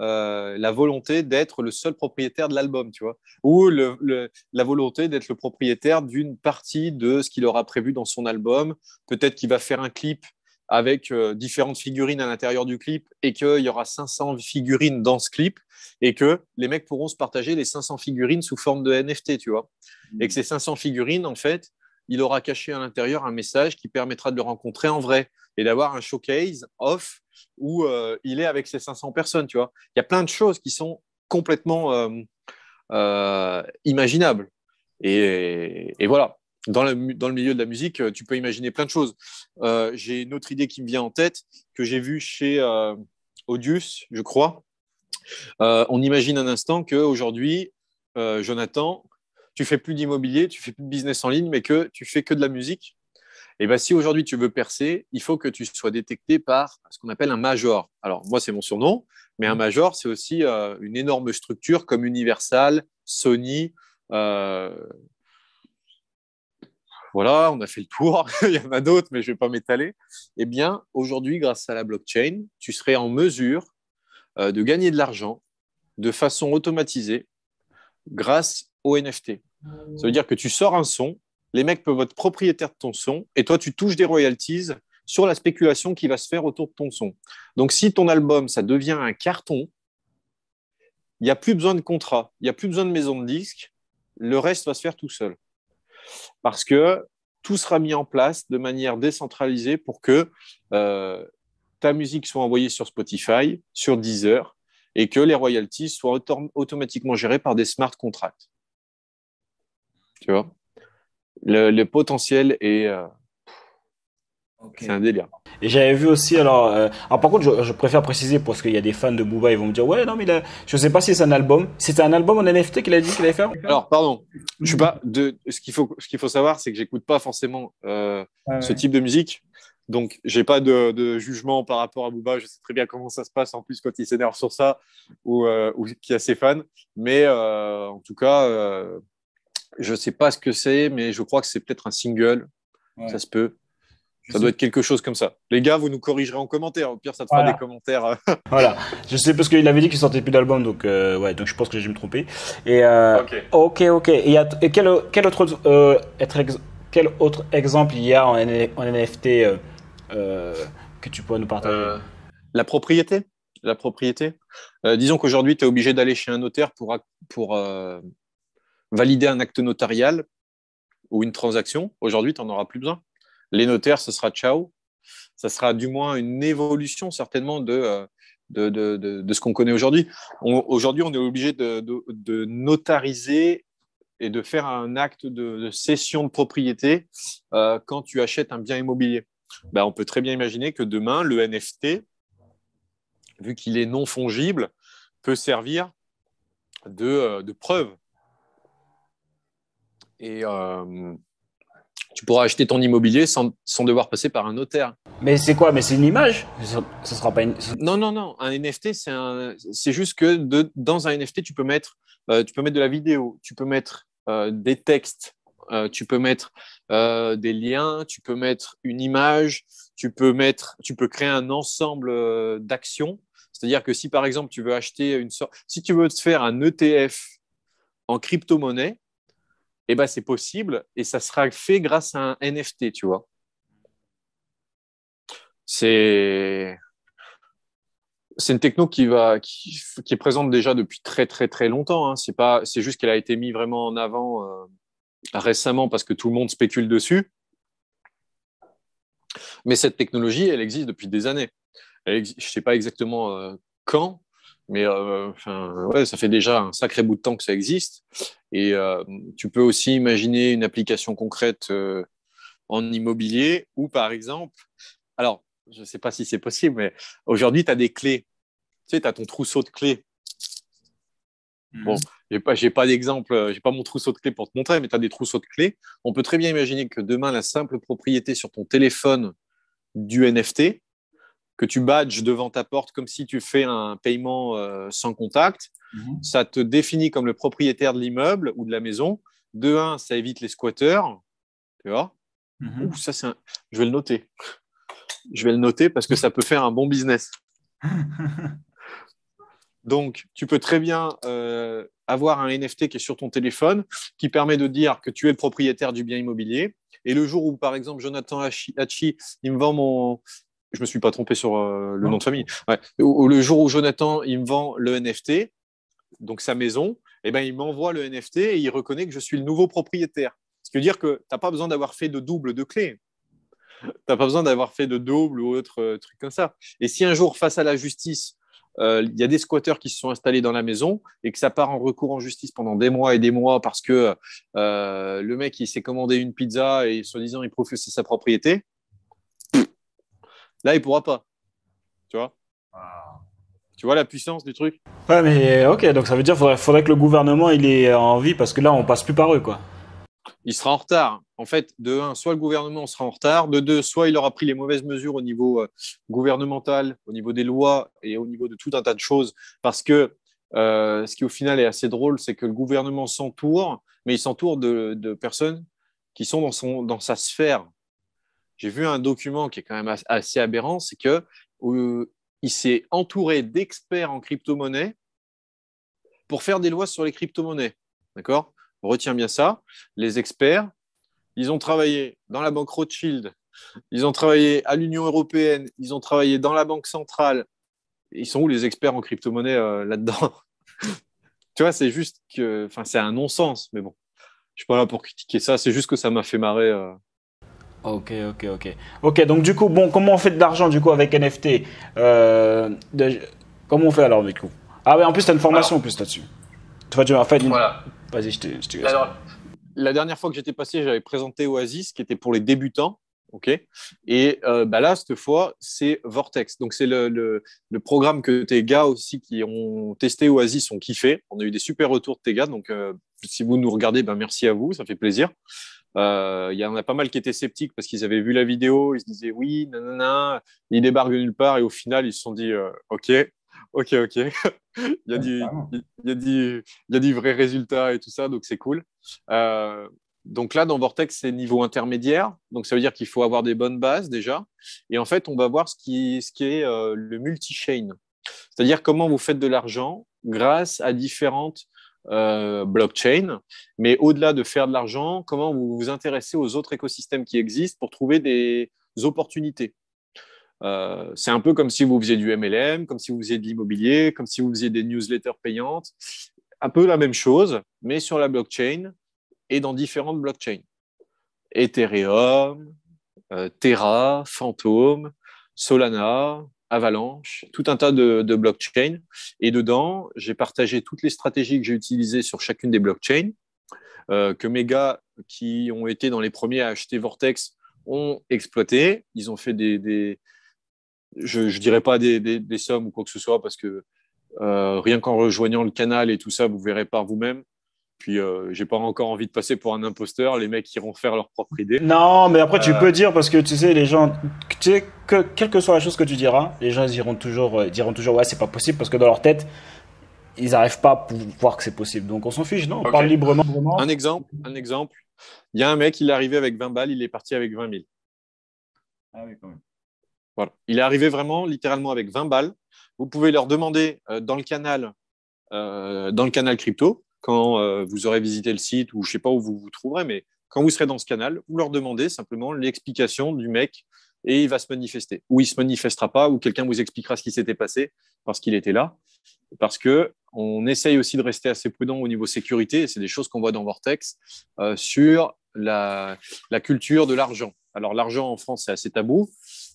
euh, la volonté d'être le seul propriétaire de l'album, tu vois, ou la volonté d'être le propriétaire d'une partie de ce qu'il aura prévu dans son album. Peut-être qu'il va faire un clip avec euh, différentes figurines à l'intérieur du clip et qu'il y aura 500 figurines dans ce clip et que les mecs pourront se partager les 500 figurines sous forme de NFT, tu vois. Et que hmm. ces 500 figurines, en fait, il aura caché à l'intérieur un message qui permettra de le rencontrer en vrai et d'avoir un showcase off où euh, il est avec ses 500 personnes, tu vois. Il y a plein de choses qui sont complètement euh, euh, imaginables. Et, voilà, dans, dans, le milieu de la musique, tu peux imaginer plein de choses. j'ai une autre idée qui me vient en tête, que j'ai vue chez Audius, je crois. on imagine un instant que qu'aujourd'hui, Jonathan tu fais plus d'immobilier, tu fais plus de business en ligne, mais que tu fais que de la musique. Et bien, si aujourd'hui tu veux percer, il faut que tu sois détecté par ce qu'on appelle un major. Alors, moi, c'est mon surnom, mais un major, c'est aussi euh, une énorme structure comme Universal, Sony. Euh, voilà, on a fait le tour. il y en a d'autres, mais je ne vais pas m'étaler. Eh bien, aujourd'hui, grâce à la blockchain, tu serais en mesure euh, de gagner de l'argent de façon automatisée grâce au NFT. Ça veut dire que tu sors un son, les mecs peuvent être propriétaires de ton son, et toi, tu touches des royalties sur la spéculation qui va se faire autour de ton son. Donc, si ton album, ça devient un carton, il n'y a plus besoin de contrat, il n'y a plus besoin de maison de disques, le reste va se faire tout seul. Parce que tout sera mis en place de manière décentralisée pour que euh, ta musique soit envoyée sur Spotify, sur Deezer, et que les royalties soient automatiquement gérées par des smart contracts. Tu vois le, potentiel est. Euh, c'est un délire. Et j'avais vu aussi, alors, euh, par contre, je, préfère préciser parce qu'il y a des fans de Booba, ils vont me dire Ouais, non, mais là je sais pas si c'est un album. C'était un album en NFT qu'il a dit qu'il allait faire Alors, pardon, je suis pas. De... Ce qu'il faut, ce qu'il faut savoir, c'est que j'écoute pas forcément euh, ah ce type de musique. Donc, j'ai pas de, jugement par rapport à Booba. Je sais très bien comment ça se passe en plus quand il s'énerve sur ça ou, qu'il y a ses fans. Mais en tout cas, je ne sais pas ce que c'est, mais je crois que c'est peut-être un single. Ça se peut. ça doit être quelque chose comme ça. Les gars, vous nous corrigerez en commentaire. Au pire, ça te fera des commentaires. voilà. Je sais parce qu'il avait dit qu'il sortait plus d'album, donc euh, ouais, donc je pense que j'ai me trompé. Et euh, ok, ok. Et, y a quel, autre euh, être quel autre exemple il y a en, NFT que tu pourrais nous partager La propriété. La propriété. disons qu'aujourd'hui, tu es obligé d'aller chez un notaire pour, pour valider un acte notarial ou une transaction, aujourd'hui, tu n'en auras plus besoin. Les notaires, ce sera ciao. Ça sera du moins une évolution certainement de, euh, de, ce qu'on connaît aujourd'hui. Aujourd'hui, on est obligé de, notariser et de faire un acte de, cession de propriété euh, quand tu achètes un bien immobilier. Ben, on peut très bien imaginer que demain, le NFT, vu qu'il est non fongible, peut servir de, euh, de preuve et euh, tu pourras acheter ton immobilier sans, sans, devoir passer par un notaire. Mais c'est quoi Mais c'est une image Ce sera pas Non, non, non. Un NFT, c'est juste que de, dans un NFT, tu peux mettre, euh, tu peux mettre de la vidéo, tu peux mettre euh, des textes, tu peux mettre des liens, tu peux mettre une image, tu peux mettre, tu peux créer un ensemble d'actions. C'est-à-dire que si par exemple tu veux acheter une sorte, si tu veux te faire un ETF en crypto-monnaie, eh ben, c'est possible et ça sera fait grâce à un NFT, tu vois. C'est c'est une techno qui va qui, est présente déjà depuis très très très longtemps. Hein. C'est pas c'est juste qu'elle a été mise vraiment en avant euh, récemment parce que tout le monde spécule dessus. Mais cette technologie, elle existe depuis des années. je ne sais pas exactement euh, quand, mais euh, ça fait déjà un sacré bout de temps que ça existe. Et euh, tu peux aussi imaginer une application concrète euh, en immobilier ou par exemple, alors je ne sais pas si c'est possible, mais aujourd'hui tu as des clés. Tu sais, tu as ton trousseau de clés. Mmh. Bon, je n'ai pas, pas d'exemple, j'ai pas mon trousseau de clés pour te montrer, mais tu as des trousseaux de clés. On peut très bien imaginer que demain, la simple propriété sur ton téléphone du NFT, que tu badges devant ta porte comme si tu fais un paiement euh, sans contact. Mhm. Ça te définit comme le propriétaire de l'immeuble ou de la maison. De un, ça évite les squatteurs. Tu vois mhm. ça, c'est Je vais le noter. Je vais le noter parce que ça peut faire un bon business. Donc, tu peux très bien euh, avoir un NFT qui est sur ton téléphone qui permet de dire que tu es le propriétaire du bien immobilier. Et le jour où, par exemple, Jonathan Hachi il me vend mon, je me suis pas trompé sur euh, le nom de famille. Le jour où Jonathan, il me vend le NFT, donc sa maison, eh ben, il m'envoie le NFT et il reconnaît que je suis le nouveau propriétaire. Ce qui veut dire que tu n'as pas besoin d'avoir fait de double de clé. Tu n'as pas besoin d'avoir fait de double ou autre euh, truc comme ça. Et si un jour, face à la justice, euh, il y a des squatteurs qui se sont installés dans la maison et que ça part en recours en justice pendant des mois et des mois parce que le mec il s'est commandé une pizza et soi-disant il prouve sa propriété, Là, il pourra pas. Tu vois Tu vois la puissance du truc Ouais, mais ok, donc ça veut dire qu'il faudrait, que le gouvernement il ait envie parce que là, on passe plus par eux, quoi. Il sera en retard. En fait, de un, soit le gouvernement sera en retard, de deux, soit il aura pris les mauvaises mesures au niveau euh, gouvernemental, au niveau des lois et au niveau de tout un tas de choses. Parce que euh, ce qui au final est assez drôle, c'est que le gouvernement s'entoure, mais il s'entoure de, de personnes qui sont dans, son, dans sa sphère j'ai vu un document qui est quand même assez aberrant, c'est que euh, il s'est entouré d'experts en crypto-monnaie pour faire des lois sur les crypto-monnaies. D'accord Retiens bien ça. Les experts, ils ont travaillé dans la banque Rothschild, ils ont travaillé à l'Union européenne, ils ont travaillé dans la banque centrale. Ils sont où les experts en crypto-monnaie euh, là-dedans Tu vois, c'est juste que. Enfin, c'est un non-sens, mais bon. Je ne suis pas là pour critiquer ça, c'est juste que ça m'a fait marrer. Euh. Ok, ok, ok. Ok, donc du coup, bon, comment on fait de l'argent du coup avec NFT euh, Comment on fait alors du coup Ah ouais, en plus, tu as une formation en plus là-dessus. Toi, tu en fait, voilà. Vas-y, je te, laisse. la dernière fois que j'étais passé, j'avais présenté Oasis, qui était pour les débutants. OK Et euh, bah là, cette fois, c'est Vortex. Donc, c'est le, programme que tes gars aussi qui ont testé Oasis ont kiffé. On a eu des super retours de tes gars. Donc, euh, si vous nous regardez, ben, merci à vous. Ça fait plaisir. Euh, il y en a pas mal qui étaient sceptiques parce qu'ils avaient vu la vidéo, ils se disaient oui, nanana, ils débarquent nulle part et au final ils se sont dit euh, ok, ok, ok, il, y a des il, y vrai résultat et tout ça, donc c'est cool. Euh, donc là, dans Vortex, c'est niveau intermédiaire, donc ça veut dire qu'il faut avoir des bonnes bases déjà. Et en fait, on va voir ce qui, est le multi-chain, c'est-à-dire comment vous faites de l'argent grâce à différentes euh, blockchain. Mais au-delà de faire de l'argent, comment vous vous intéressez aux autres écosystèmes qui existent pour trouver des opportunités euh, c'est un peu comme si vous faisiez du MLM, comme si vous faisiez de l'immobilier, comme si vous faisiez des newsletters payantes. Un peu la même chose, mais sur la blockchain et dans différentes blockchains. Ethereum, euh, Terra, Phantom, Solana, Avalanche, tout un tas de, blockchains. Et dedans, j'ai partagé toutes les stratégies que j'ai utilisées sur chacune des blockchains, euh, que mes gars qui ont été dans les premiers à acheter Vortex ont exploité. Ils ont fait des, je ne dirais pas des, sommes ou quoi que ce soit, parce que euh, rien qu'en rejoignant le canal et tout ça, vous verrez par vous-même, puis je euh, j'ai pas encore envie de passer pour un imposteur. Les mecs iront faire leur propre idée. Non, mais après tu euh. peux dire parce que tu sais les gens, tu quelle que soit la chose que tu diras, les gens diront toujours, euh, diront toujours ouais c'est pas possible parce que dans leur tête ils n'arrivent pas à voir que c'est possible. Donc on s'en fiche, non On parle librement. Un exemple, un exemple. Il y a un mec, il est arrivé avec 20 balles, il est parti avec 20 000. Ah oui, quand même. Voilà. Il est arrivé vraiment, littéralement, avec 20 balles. Vous pouvez leur demander dans le canal, dans le canal crypto, quand euh, vous aurez visité le site ou je ne sais pas où vous vous trouverez, mais quand vous serez dans ce canal, vous leur demandez simplement l'explication du mec et il va se manifester. Ou il se manifestera pas, ou quelqu'un vous expliquera ce qui s'était passé parce qu'il était là. Parce que on essaye aussi de rester assez prudent au niveau sécurité, et c'est des choses qu'on voit dans Vortex, euh, sur la, la, culture de l'argent. Alors l'argent en France, c'est assez tabou,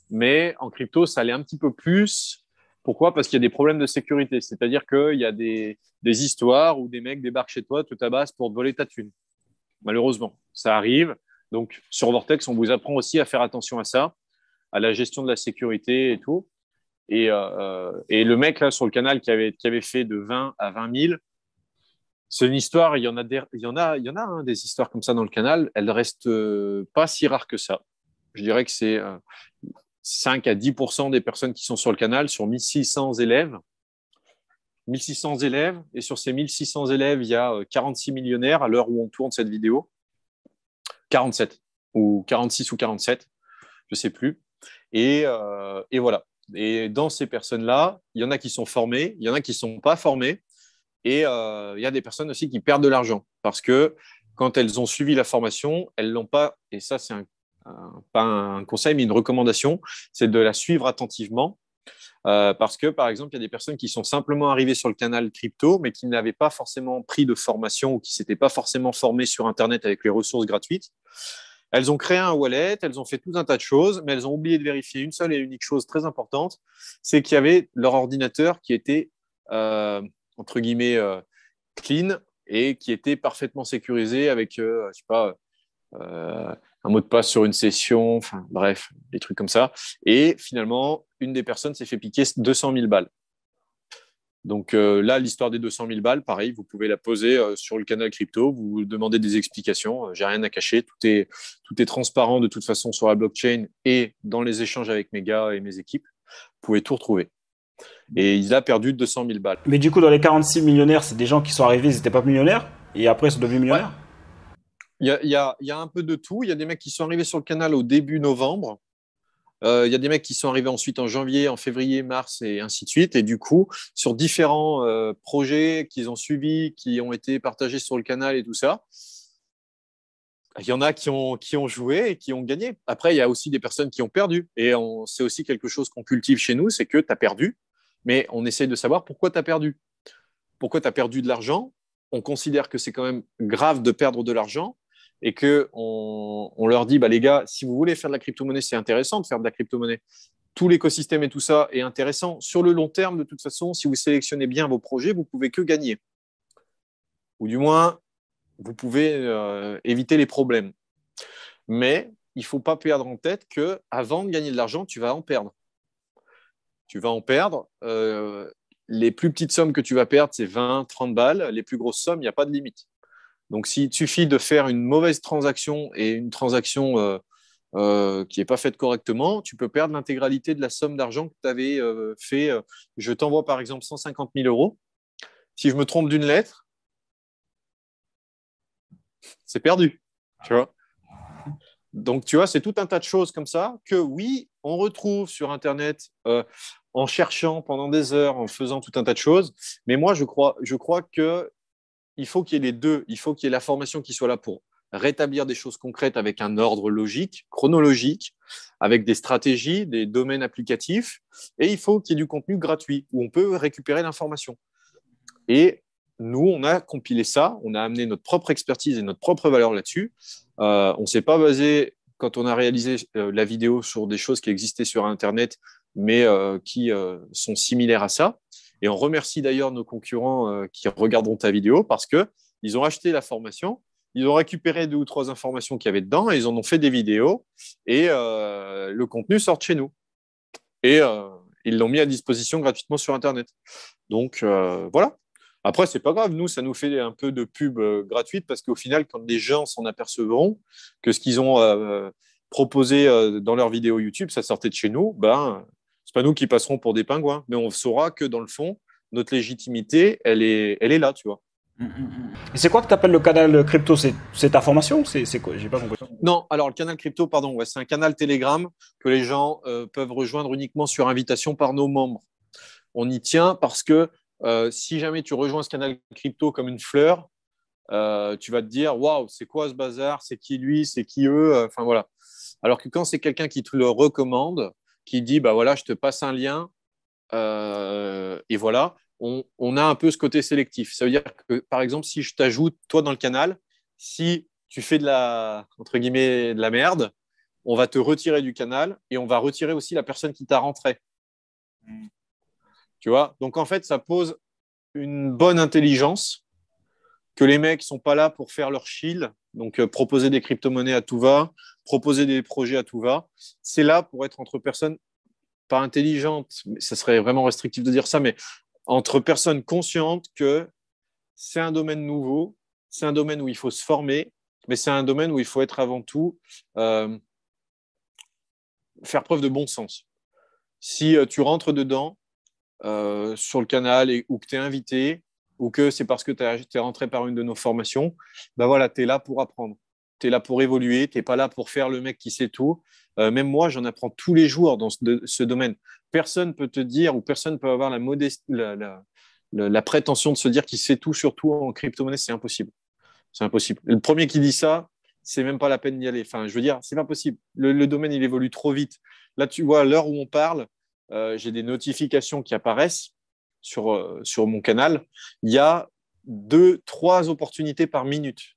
mais en crypto, ça allait un petit peu plus pourquoi Parce qu'il y a des problèmes de sécurité. C'est-à-dire qu'il y a des, histoires où des mecs débarquent chez toi, tout à basse pour te voler ta thune. Malheureusement, ça arrive. Donc, sur Vortex, on vous apprend aussi à faire attention à ça, à la gestion de la sécurité et tout. Et, euh, le mec là sur le canal qui avait, fait de 20 à 20 000, c'est une histoire, il y en a, des, il y en a, il y en a hein, des histoires comme ça dans le canal. Elles ne restent euh, pas si rares que ça. Je dirais que c'est. Euh, 5 à 10 des personnes qui sont sur le canal, sur 1600 élèves. 1600 élèves, et sur ces 1600 élèves, il y a 46 euh, millionnaires à l'heure où on tourne cette vidéo. 47, ou 46 ou 47, je ne sais plus. Euh, et, voilà. Et dans ces personnes-là, il y en a qui sont formés, il y en a qui ne sont pas formés, et euh, il y a des personnes aussi qui perdent de l'argent, parce que quand elles ont suivi la formation, elles l'ont pas, et ça c'est un pas un conseil, mais une recommandation, c'est de la suivre attentivement. Euh, parce que, par exemple, il y a des personnes qui sont simplement arrivées sur le canal crypto, mais qui n'avaient pas forcément pris de formation ou qui ne s'étaient pas forcément formées sur Internet avec les ressources gratuites. Elles ont créé un wallet, elles ont fait tout un tas de choses, mais elles ont oublié de vérifier une seule et unique chose très importante, c'est qu'il y avait leur ordinateur qui était, euh, entre guillemets, euh, clean et qui était parfaitement sécurisé avec, je sais pas, un mot de passe sur une session, enfin bref, des trucs comme ça. Et finalement, une des personnes s'est fait piquer 200 000 balles. Donc euh, là, l'histoire des 200 000 balles, pareil, vous pouvez la poser euh, sur le canal crypto, vous demandez des explications, euh, j'ai rien à cacher, tout est, transparent de toute façon sur la blockchain et dans les échanges avec mes gars et mes équipes, vous pouvez tout retrouver. Et il a perdu 200 000 balles. Mais du coup, dans les 46 millionnaires, c'est des gens qui sont arrivés, ils n'étaient pas millionnaires et après ils sont devenus millionnaires il y a, un peu de tout. Il y a des mecs qui sont arrivés sur le canal au début novembre. Euh, il y a des mecs qui sont arrivés ensuite en janvier, en février, mars et ainsi de suite. Et du coup, sur différents euh, projets qu'ils ont suivis, qui ont été partagés sur le canal et tout ça, il y en a qui ont, qui ont joué et qui ont gagné. Après, il y a aussi des personnes qui ont perdu. Et c'est aussi quelque chose qu'on cultive chez nous, c'est que tu as perdu, mais on essaye de savoir pourquoi tu as perdu. Pourquoi tu as perdu de l'argent On considère que c'est quand même grave de perdre de l'argent et que on, leur dit, bah, les gars, si vous voulez faire de la crypto-monnaie, c'est intéressant de faire de la crypto-monnaie. Tout l'écosystème et tout ça est intéressant. Sur le long terme, de toute façon, si vous sélectionnez bien vos projets, vous pouvez que gagner. Ou du moins, vous pouvez euh, éviter les problèmes. Mais il ne faut pas perdre en tête que avant de gagner de l'argent, tu vas en perdre. Tu vas en perdre. Euh, les plus petites sommes que tu vas perdre, c'est 20, 30 balles. Les plus grosses sommes, il n'y a pas de limite. Donc, s'il suffit de faire une mauvaise transaction et une transaction euh, euh, qui n'est pas faite correctement, tu peux perdre l'intégralité de la somme d'argent que tu avais euh, fait. Je t'envoie par exemple 150 000 euros. Si je me trompe d'une lettre, c'est perdu. Donc, tu vois, c'est tout un tas de choses comme ça que, oui, on retrouve sur Internet en cherchant pendant des heures, en faisant tout un tas de choses. Mais moi, je crois, je crois que il faut qu'il y ait les deux. Il faut qu'il y ait la formation qui soit là pour rétablir des choses concrètes avec un ordre logique, chronologique, avec des stratégies, des domaines applicatifs, et il faut qu'il y ait du contenu gratuit où on peut récupérer l'information. Et nous, on a compilé ça, on a amené notre propre expertise et notre propre valeur là-dessus. Euh, on ne s'est pas basé, quand on a réalisé euh, la vidéo, sur des choses qui existaient sur Internet, mais euh, qui sont similaires à ça. Et on remercie d'ailleurs nos concurrents euh, qui regarderont ta vidéo parce que ils ont acheté la formation, ils ont récupéré deux ou trois informations qu'il y avait dedans et ils en ont fait des vidéos et euh, le contenu sort de chez nous. Et euh, ils l'ont mis à disposition gratuitement sur Internet. Donc voilà. Après, c'est pas grave, nous, ça nous fait un peu de pub gratuite parce qu'au final, quand les gens s'en apercevront que ce qu'ils ont proposé dans leur vidéo YouTube, ça sortait de chez nous, ben, pas nous qui passerons pour des pingouins, mais on saura que dans le fond, notre légitimité, elle est, elle est là, tu vois. Mm, mm, mm. Et c'est quoi que tu appelles le canal crypto C'est ta formation C'est quoi J'ai pas compris. Non, alors le canal crypto, pardon, c'est un canal Telegram que les gens euh, peuvent rejoindre uniquement sur invitation par nos membres. On y tient parce que euh, si jamais tu rejoins ce canal crypto comme une fleur, euh, tu vas te dire waouh, c'est quoi ce bazar C'est qui lui C'est qui eux Enfin voilà. Alors que quand c'est quelqu'un qui te le recommande, qui dit bah voilà, je te passe un lien euh, et voilà, on, on, a un peu ce côté sélectif. Ça veut dire que par exemple, si je t'ajoute toi dans le canal, si tu fais de la entre guillemets de la merde, on va te retirer du canal et on va retirer aussi la personne qui t'a rentré. Tu vois Donc en fait, ça pose une bonne intelligence que les mecs sont pas là pour faire leur chill », donc euh, proposer des crypto-monnaies à tout va, proposer des projets à tout va. C'est là pour être entre personnes, pas intelligentes, mais ça serait vraiment restrictif de dire ça, mais entre personnes conscientes que c'est un domaine nouveau, c'est un domaine où il faut se former, mais c'est un domaine où il faut être avant tout euh, faire preuve de bon sens. Si euh, tu rentres dedans euh, sur le canal et, ou que tu es invité, ou que c'est parce que tu es rentré par une de nos formations, ben voilà, tu es là pour apprendre tu es là pour évoluer, tu n'es pas là pour faire le mec qui sait tout. Euh, même moi, j'en apprends tous les jours dans ce, domaine. Personne ne peut te dire ou personne ne peut avoir la, prétention de se dire qu'il sait tout, surtout en crypto-monnaie, c'est impossible. C'est impossible. Le premier qui dit ça, c'est même pas la peine d'y aller. Enfin, je veux dire, c'est pas possible. Le, domaine, il évolue trop vite. Là, tu vois, à l'heure où on parle, euh, j'ai des notifications qui apparaissent sur, euh, sur mon canal. Il y a deux, trois opportunités par minute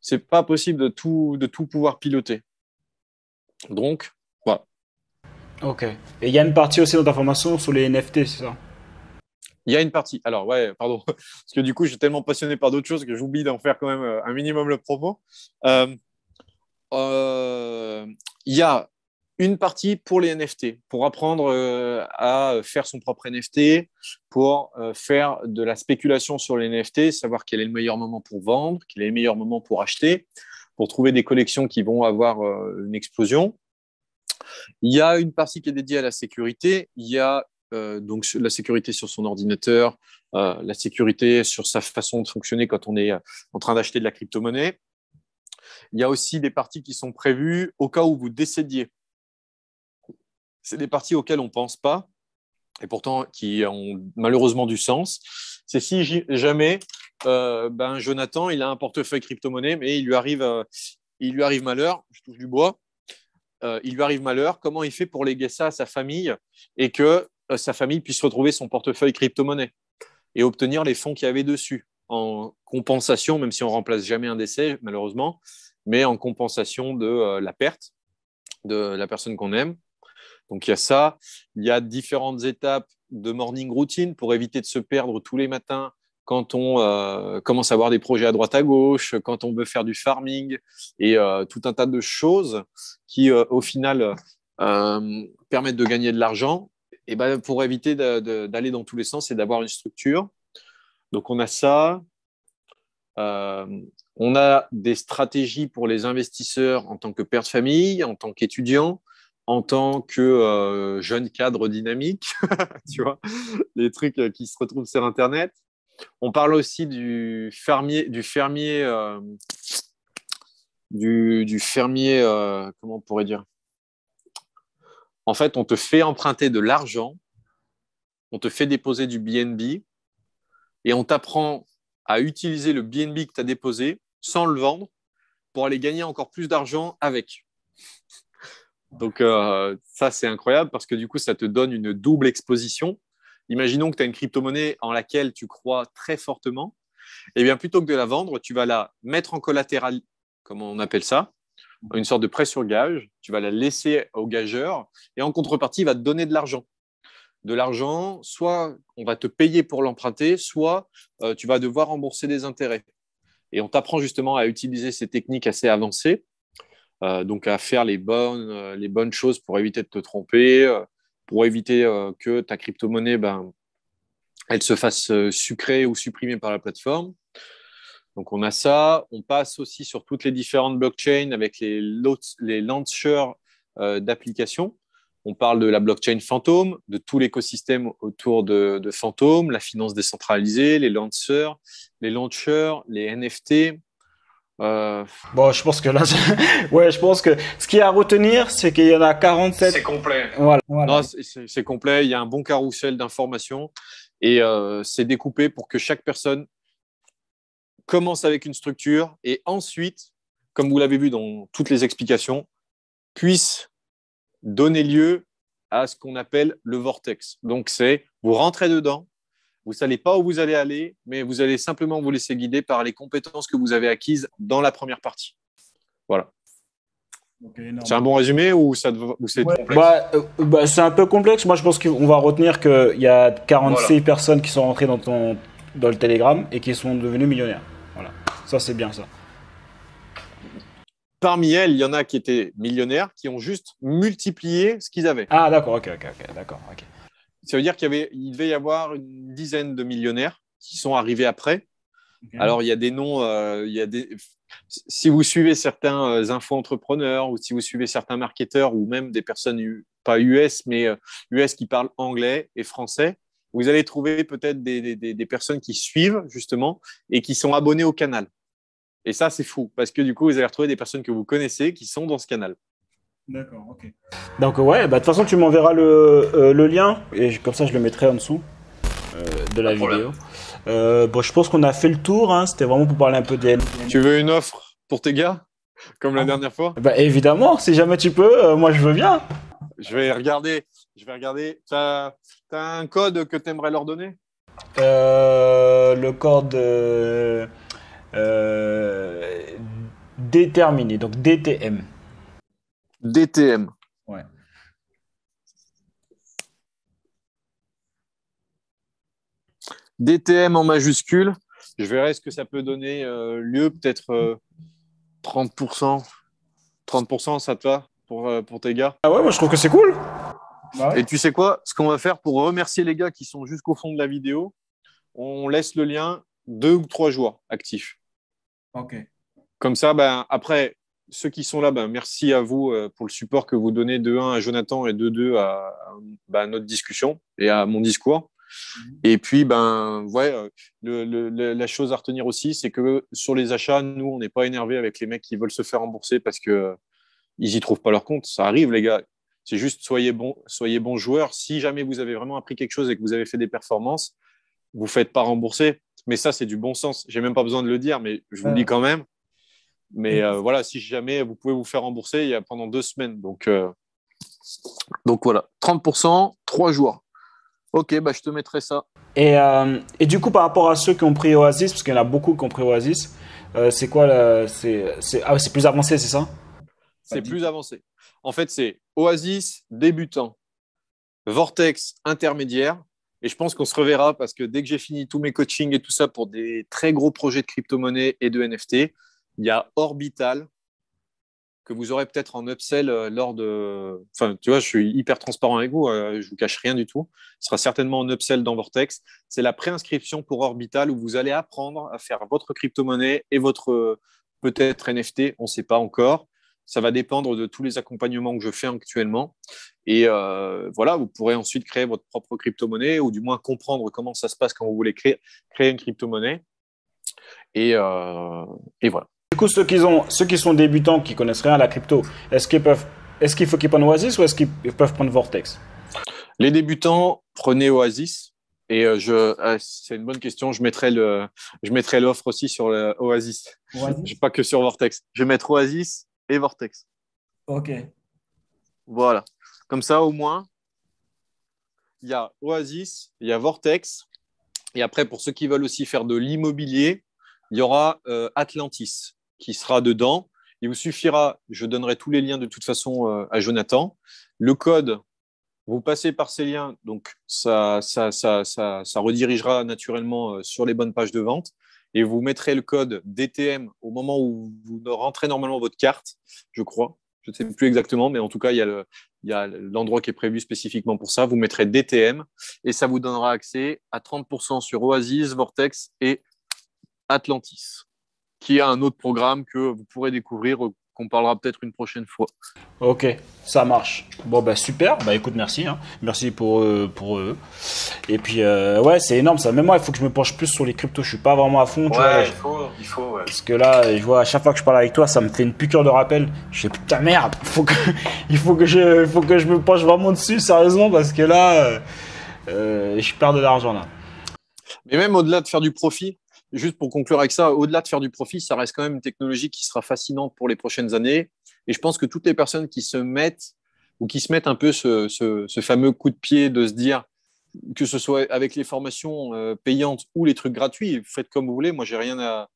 c'est pas possible de tout, de tout pouvoir piloter. Donc, voilà. Ok. Et il y a une partie aussi dans l'information sur les NFT, c'est ça Il y a une partie. Alors, ouais, pardon. Parce que du coup, je suis tellement passionné par d'autres choses que j'oublie d'en faire quand même euh, un minimum le propos. Euh, euh, il y a une partie pour les NFT, pour apprendre euh, à faire son propre NFT, pour euh, faire de la spéculation sur les NFT, savoir quel est le meilleur moment pour vendre, quel est le meilleur moment pour acheter, pour trouver des collections qui vont avoir euh, une explosion. Il y a une partie qui est dédiée à la sécurité, il y a donc la sécurité sur son ordinateur, la sécurité sur sa façon de fonctionner quand on est en train d'acheter de la crypto-monnaie. Il y a aussi des parties qui sont prévues au cas où vous décédiez c'est des parties auxquelles on ne pense pas et pourtant qui ont malheureusement du sens. C'est si jamais euh, ben Jonathan, il a un portefeuille crypto-monnaie, mais il lui arrive, euh, il lui arrive malheur, je touche du bois, euh, il lui arrive malheur, comment il fait pour léguer ça à sa famille et que sa famille puisse retrouver son portefeuille crypto-monnaie et obtenir les fonds qu'il y avait dessus en compensation, même si on remplace jamais un décès, malheureusement, mais en compensation de la perte de la personne qu'on aime donc il y a ça, il y a différentes étapes de morning routine pour éviter de se perdre tous les matins quand on euh, commence à avoir des projets à droite à gauche, quand on veut faire du farming et euh, tout un tas de choses qui euh, au final permettent de gagner de l'argent, et ben pour éviter d'aller dans tous les sens et d'avoir une structure. Donc on a ça. on a des stratégies pour les investisseurs en tant que père de famille, en tant qu'étudiant, en tant que euh, jeune cadre dynamique, tu vois, les trucs euh, qui se retrouvent sur Internet. On parle aussi du fermier, du fermier, euh, du, fermier, comment on pourrait dire En fait, on te fait emprunter de l'argent, on te fait déposer du BNB et on t'apprend à utiliser le BNB que tu as déposé sans le vendre pour aller gagner encore plus d'argent avec. Donc euh, ça, c'est incroyable parce que du coup, ça te donne une double exposition. Imaginons que tu as une crypto-monnaie en laquelle tu crois très fortement. Eh bien, plutôt que de la vendre, tu vas la mettre en collatéral, comme on appelle ça, une sorte de prêt sur gage. Tu vas la laisser au gageur et en contrepartie, il va te donner de l'argent. De l'argent, soit on va te payer pour l'emprunter, soit euh, tu vas devoir rembourser des intérêts. Et on t'apprend justement à utiliser ces techniques assez avancées euh, donc à faire euh, les bonnes, choses pour éviter de te tromper, euh, pour éviter que ta crypto-monnaie, ben, elle se fasse sucrée ou supprimée par la plateforme. Donc on a ça, on passe aussi sur toutes les différentes blockchains avec les, les launchers d'applications. On parle de la blockchain fantôme, de tout l'écosystème autour de, de fantôme, la finance décentralisée, les lanceurs, les launchers, les NFT, euh, bon, je pense que là, ouais, je pense que ce qu'il y a à retenir, c'est qu'il y en a 47. C'est complet. Voilà. C'est complet. Il y a un bon carrousel d'informations et euh, c'est découpé pour que chaque personne commence avec une structure et ensuite, comme vous l'avez vu dans toutes les explications, puisse donner lieu à ce qu'on appelle le vortex. Donc, c'est vous rentrez dedans, vous ne savez pas où vous allez aller, mais vous allez simplement vous laisser guider par les compétences que vous avez acquises dans la première partie. Voilà. c'est un bon résumé ou, c'est complexe bah, euh, bah, C'est un peu complexe. Moi, je pense qu'on va retenir qu'il y a 46 personnes qui sont rentrées dans, ton, dans le Telegram et qui sont devenues millionnaires. Voilà. Ça, c'est bien ça. Parmi elles, il y en a qui étaient millionnaires, qui ont juste multiplié ce qu'ils avaient. Ah, d'accord, ok, ok, ok, d'accord, ok. Ça veut dire qu'il devait y avoir une dizaine de millionnaires qui sont arrivés après. Alors, il y a des noms, euh, il si vous suivez certains infos euh, info-entrepreneurs ou si vous suivez certains marketeurs ou même des personnes, pas US, mais US euh, qui parlent anglais et français, vous allez trouver peut-être des, des, personnes qui suivent justement et qui sont abonnées au canal. Et ça, c'est fou parce que du coup, vous allez retrouver des personnes que vous connaissez qui sont dans ce canal. D'accord, ok. Donc ouais, bah, de toute façon tu m'enverras le, euh, lien et comme ça je le mettrai en dessous euh, de la vidéo. Euh, bon, je pense qu'on a fait le tour. Hein. C'était vraiment pour parler un peu des. Tu veux une offre pour tes gars, comme la ah. dernière fois Bah évidemment, si jamais tu peux, moi je veux bien. Je vais regarder. Je vais regarder. T'as as un code que t'aimerais leur donner Le code déterminé, donc DTM. DTM. DTM en majuscule. Je verrai ce que ça peut donner euh, lieu, peut-être 30%. Euh, 30%, ça te va pour, euh, pour tes gars Ah ouais, moi je trouve que c'est cool. Bah Et tu sais quoi Ce qu'on va faire pour remercier les gars qui sont jusqu'au fond de la vidéo, on laisse le lien deux ou trois jours actifs. Ok. Comme ça, ben, après, ceux qui sont là, ben, merci à vous euh, pour le support que vous donnez de un à Jonathan et de deux à, ben, notre discussion et à mon discours. Mhm. Et puis, ben, ouais, euh, la chose à retenir aussi, c'est que sur les achats, nous, on n'est pas énervé avec les mecs qui veulent se faire rembourser parce que n'y euh, ils y trouvent pas leur compte. Ça arrive, les gars. C'est juste soyez bon, soyez bon joueurs Si jamais vous avez vraiment appris quelque chose et que vous avez fait des performances, vous faites pas rembourser. Mais ça, c'est du bon sens. J'ai même pas besoin de le dire, mais je vous le dis quand même. Mais euh, voilà, si jamais vous pouvez vous faire rembourser, il y a pendant deux semaines. Donc, euh, donc voilà, 30%, trois jours. Ok, bah, je te mettrai ça. Et, euh, et, du coup, par rapport à ceux qui ont pris Oasis, parce qu'il y en a beaucoup qui ont pris Oasis, c'est quoi ah C'est plus avancé, c'est ça C'est plus avancé. En fait, c'est Oasis débutant, Vortex intermédiaire, et je pense qu'on se reverra parce que dès que j'ai fini tous mes coachings et tout ça pour des très gros projets de crypto-monnaie et de NFT, il y a Orbital que vous aurez peut-être en upsell euh, lors de. Enfin, tu vois, je suis hyper transparent avec vous, euh, je vous cache rien du tout. Ce sera certainement en upsell dans Vortex. C'est la préinscription pour Orbital où vous allez apprendre à faire votre crypto-monnaie et votre euh, peut-être NFT, on ne sait pas encore. Ça va dépendre de tous les accompagnements que je fais actuellement. Et voilà, vous pourrez ensuite créer votre propre crypto-monnaie ou du moins comprendre comment ça se passe quand vous voulez créer, une crypto-monnaie. et voilà coup, ceux qui, sont débutants, qui connaissent rien à la crypto, est-ce qu'ils peuvent, est-ce qu'il faut qu'ils prennent Oasis ou est-ce qu'ils peuvent prendre Vortex Les débutants, prenez Oasis. Et euh, je, ah, c'est une bonne question. Je mettrai le, je mettrai l'offre aussi sur Oasis. pas que sur Vortex. Je vais mettre Oasis et Vortex. Ok. Voilà. Comme ça, au moins, il y a Oasis, il y a Vortex. Et après, pour ceux qui veulent aussi faire de l'immobilier, il y aura euh, Atlantis qui sera dedans. Il vous suffira, je donnerai tous les liens de toute façon euh, à Jonathan. Le code, vous passez par ces liens, donc ça, ça, ça, ça, ça redirigera naturellement euh, sur les bonnes pages de vente et vous mettrez le code DTM au moment où vous rentrez normalement votre carte, je crois. Je ne sais plus exactement, mais en tout cas, il y a l'endroit qui est prévu spécifiquement pour ça. Vous mettrez DTM et ça vous donnera accès à 30% sur Oasis, Vortex et Atlantis qui a un autre programme que vous pourrez découvrir, euh, qu'on parlera peut-être une prochaine fois. Ok, ça marche. Bon, bah super, bah écoute, merci. Hein. Merci pour, eux. Euh. Et puis, euh, ouais, c'est énorme ça. Même moi, il faut que je me penche plus sur les cryptos. Je suis pas vraiment à fond. il faut, il faut, Parce que là, je vois, à chaque fois que je parle avec toi, ça me fait une piqûre de rappel. Je fais putain, merde, il, faut que je, faut que je me penche vraiment dessus, sérieusement, parce que là, je perds de l'argent là. Mais même au-delà de faire du profit, juste pour conclure avec ça, au-delà de faire du profit, ça reste quand même une technologie qui sera fascinante pour les prochaines années. Et je pense que toutes les personnes qui se mettent ou qui se mettent un peu ce, fameux coup de pied de se dire que ce soit avec les formations euh, payantes ou les trucs gratuits, faites comme vous voulez. Moi, j'ai rien à.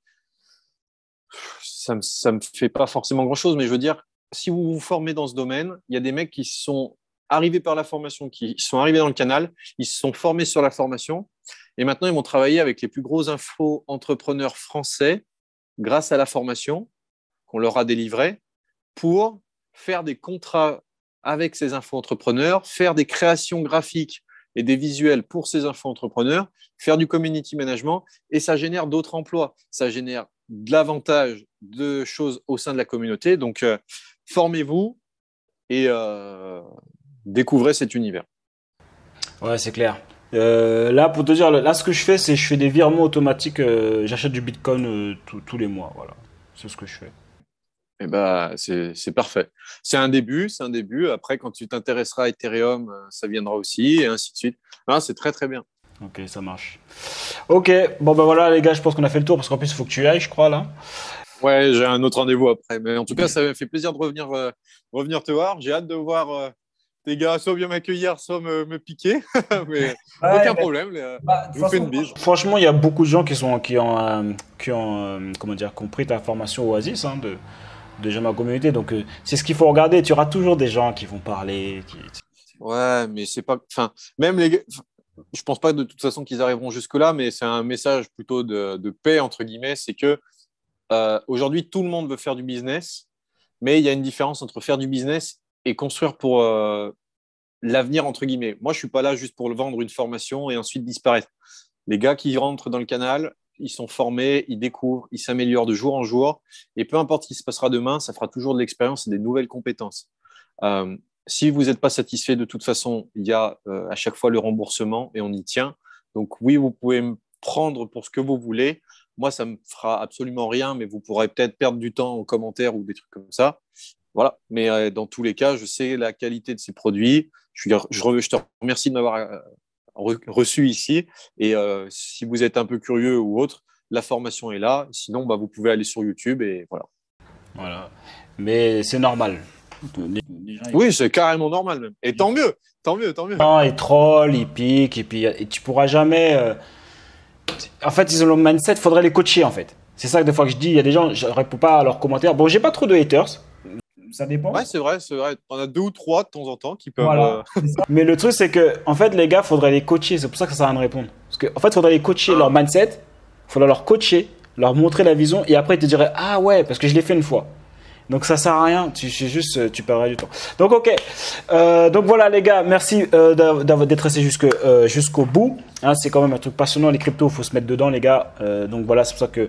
Ça ne me, me, fait pas forcément grand-chose, mais je veux dire, si vous vous formez dans ce domaine, il y a des mecs qui sont arrivés par la formation, qui sont arrivés dans le canal, ils se sont formés sur la formation, et maintenant ils vont travailler avec les plus gros info entrepreneurs français grâce à la formation qu'on leur a délivrée pour faire des contrats avec ces info entrepreneurs, faire des créations graphiques et des visuels pour ces info entrepreneurs, faire du community management, et ça génère d'autres emplois, ça génère de l'avantage de choses au sein de la communauté. Donc, euh, formez-vous et euh, découvrez cet univers. Ouais, c'est clair. Euh, là, pour te dire, là, ce que je fais, c'est je fais des virements automatiques. Euh, j'achète du Bitcoin euh, tous les mois. Voilà, c'est ce que je fais. Et eh ben, c'est parfait. C'est un début, c'est un début. Après, quand tu t'intéresseras à Ethereum, ça viendra aussi, et ainsi de suite. Ah, c'est très très bien. Ok, ça marche. Ok, bon ben voilà les gars, je pense qu'on a fait le tour parce qu'en plus il faut que tu ailles, je crois là. Ouais, j'ai un autre rendez-vous après. Mais en tout cas, ça fait plaisir de revenir, revenir te voir. J'ai hâte de voir les gars, soit bien m'accueillir, soit me, euh, me piquer. mais aucun problème, bah, euh, je vous fais une bise. Franchement, il y a beaucoup de gens qui, sont, qui ont, euh, qui ont comment dire, compris ta formation Oasis hein, de, de communauté. Donc, c'est ce qu'il faut regarder. Tu auras toujours des gens qui vont parler. Ouais, mais c'est pas. Enfin, même les Je pense pas de toute façon qu'ils arriveront jusque-là, mais c'est un message plutôt de, de paix, entre guillemets. C'est que aujourd'hui, tout le monde veut faire du business, mais il y a une différence entre faire du business et construire pour euh, l'avenir, entre guillemets. Moi, je ne suis pas là juste pour le vendre une formation et ensuite disparaître. Les gars qui rentrent dans le canal, ils sont formés, ils découvrent, ils s'améliorent de jour en jour. Et peu importe ce qui se passera demain, ça fera toujours de l'expérience et des nouvelles compétences. Euh, si vous n'êtes pas satisfait, de toute façon, il y a euh, à chaque fois le remboursement et on y tient. Donc oui, vous pouvez me prendre pour ce que vous voulez. Moi, ça me fera absolument rien, mais vous pourrez peut-être perdre du temps en commentaires ou des trucs comme ça. Voilà. Mais euh, dans tous les cas, je sais la qualité de ces produits. Je, je, je te remercie de m'avoir euh, reçu ici. Et euh, si vous êtes un peu curieux ou autre, la formation est là. Sinon, bah, vous pouvez aller sur YouTube et voilà. Voilà. Mais c'est normal. Oui, c'est carrément normal même. Et tant mieux, tant mieux, tant mieux. ils trollent, ils piquent, et puis et tu pourras jamais. En fait, ils ont le mindset, faudrait les coacher en fait. C'est ça que des fois que je dis, il y a des gens, je réponds pas à leurs commentaires. Bon, j'ai pas trop de haters, ça dépend. Ouais, c'est vrai, c'est vrai. On a deux ou trois de temps en temps qui peuvent. Euh, Mais le truc, c'est que, en fait, les gars, faudrait les coacher. C'est pour ça que ça sert à rien de répondre. Parce qu'en en fait, faudrait les coacher ah. leur mindset, faudrait leur coacher, leur montrer la vision, et après, ils te diraient, ah ouais, parce que je l'ai fait une fois. Donc ça sert à rien, tu juste euh, tu perdras du temps. Donc ok, euh, donc voilà les gars, merci euh, d'avoir d'être jusque jusqu'au bout. Hein, c'est quand même un truc passionnant les cryptos, il faut se mettre dedans les gars. donc voilà, c'est pour ça que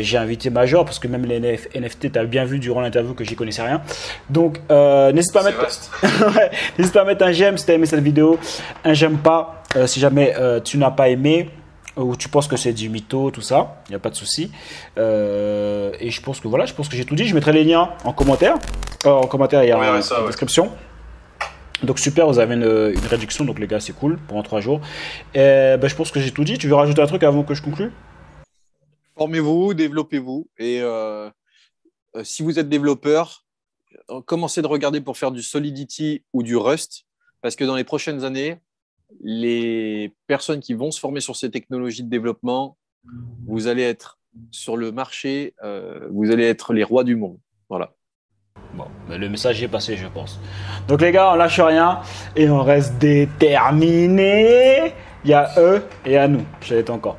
j'ai invité Major parce que même les NFT, NFT, as bien vu durant l'interview que j'y connaissais rien. Donc n'hésite pas mettre, pas à mettre un j'aime si as aimé cette vidéo, un j'aime pas si jamais tu n'as pas aimé. Euh, ou tu penses que c'est du mytho, tout ça, il n'y a pas de souci. Euh, et je pense que voilà, je pense que j'ai tout dit. Je mettrai les liens en commentaire, euh, en commentaire et en a description. Donc super, vous avez une, réduction, donc les gars, c'est cool pendant trois jours. Et, ben, je pense que j'ai tout dit. Tu veux rajouter un truc avant que je conclue Formez-vous, développez-vous, et si vous êtes développeur, commencez de regarder pour faire du Solidity ou du Rust, parce que dans les prochaines années, les personnes qui vont se former sur ces technologies de développement, vous allez être sur le marché, euh, vous allez être les rois du monde. Voilà. Bon, le message est passé, je pense. Donc les gars, on lâche rien et on reste déterminés. Il y a eux et à nous. Je l'ai encore.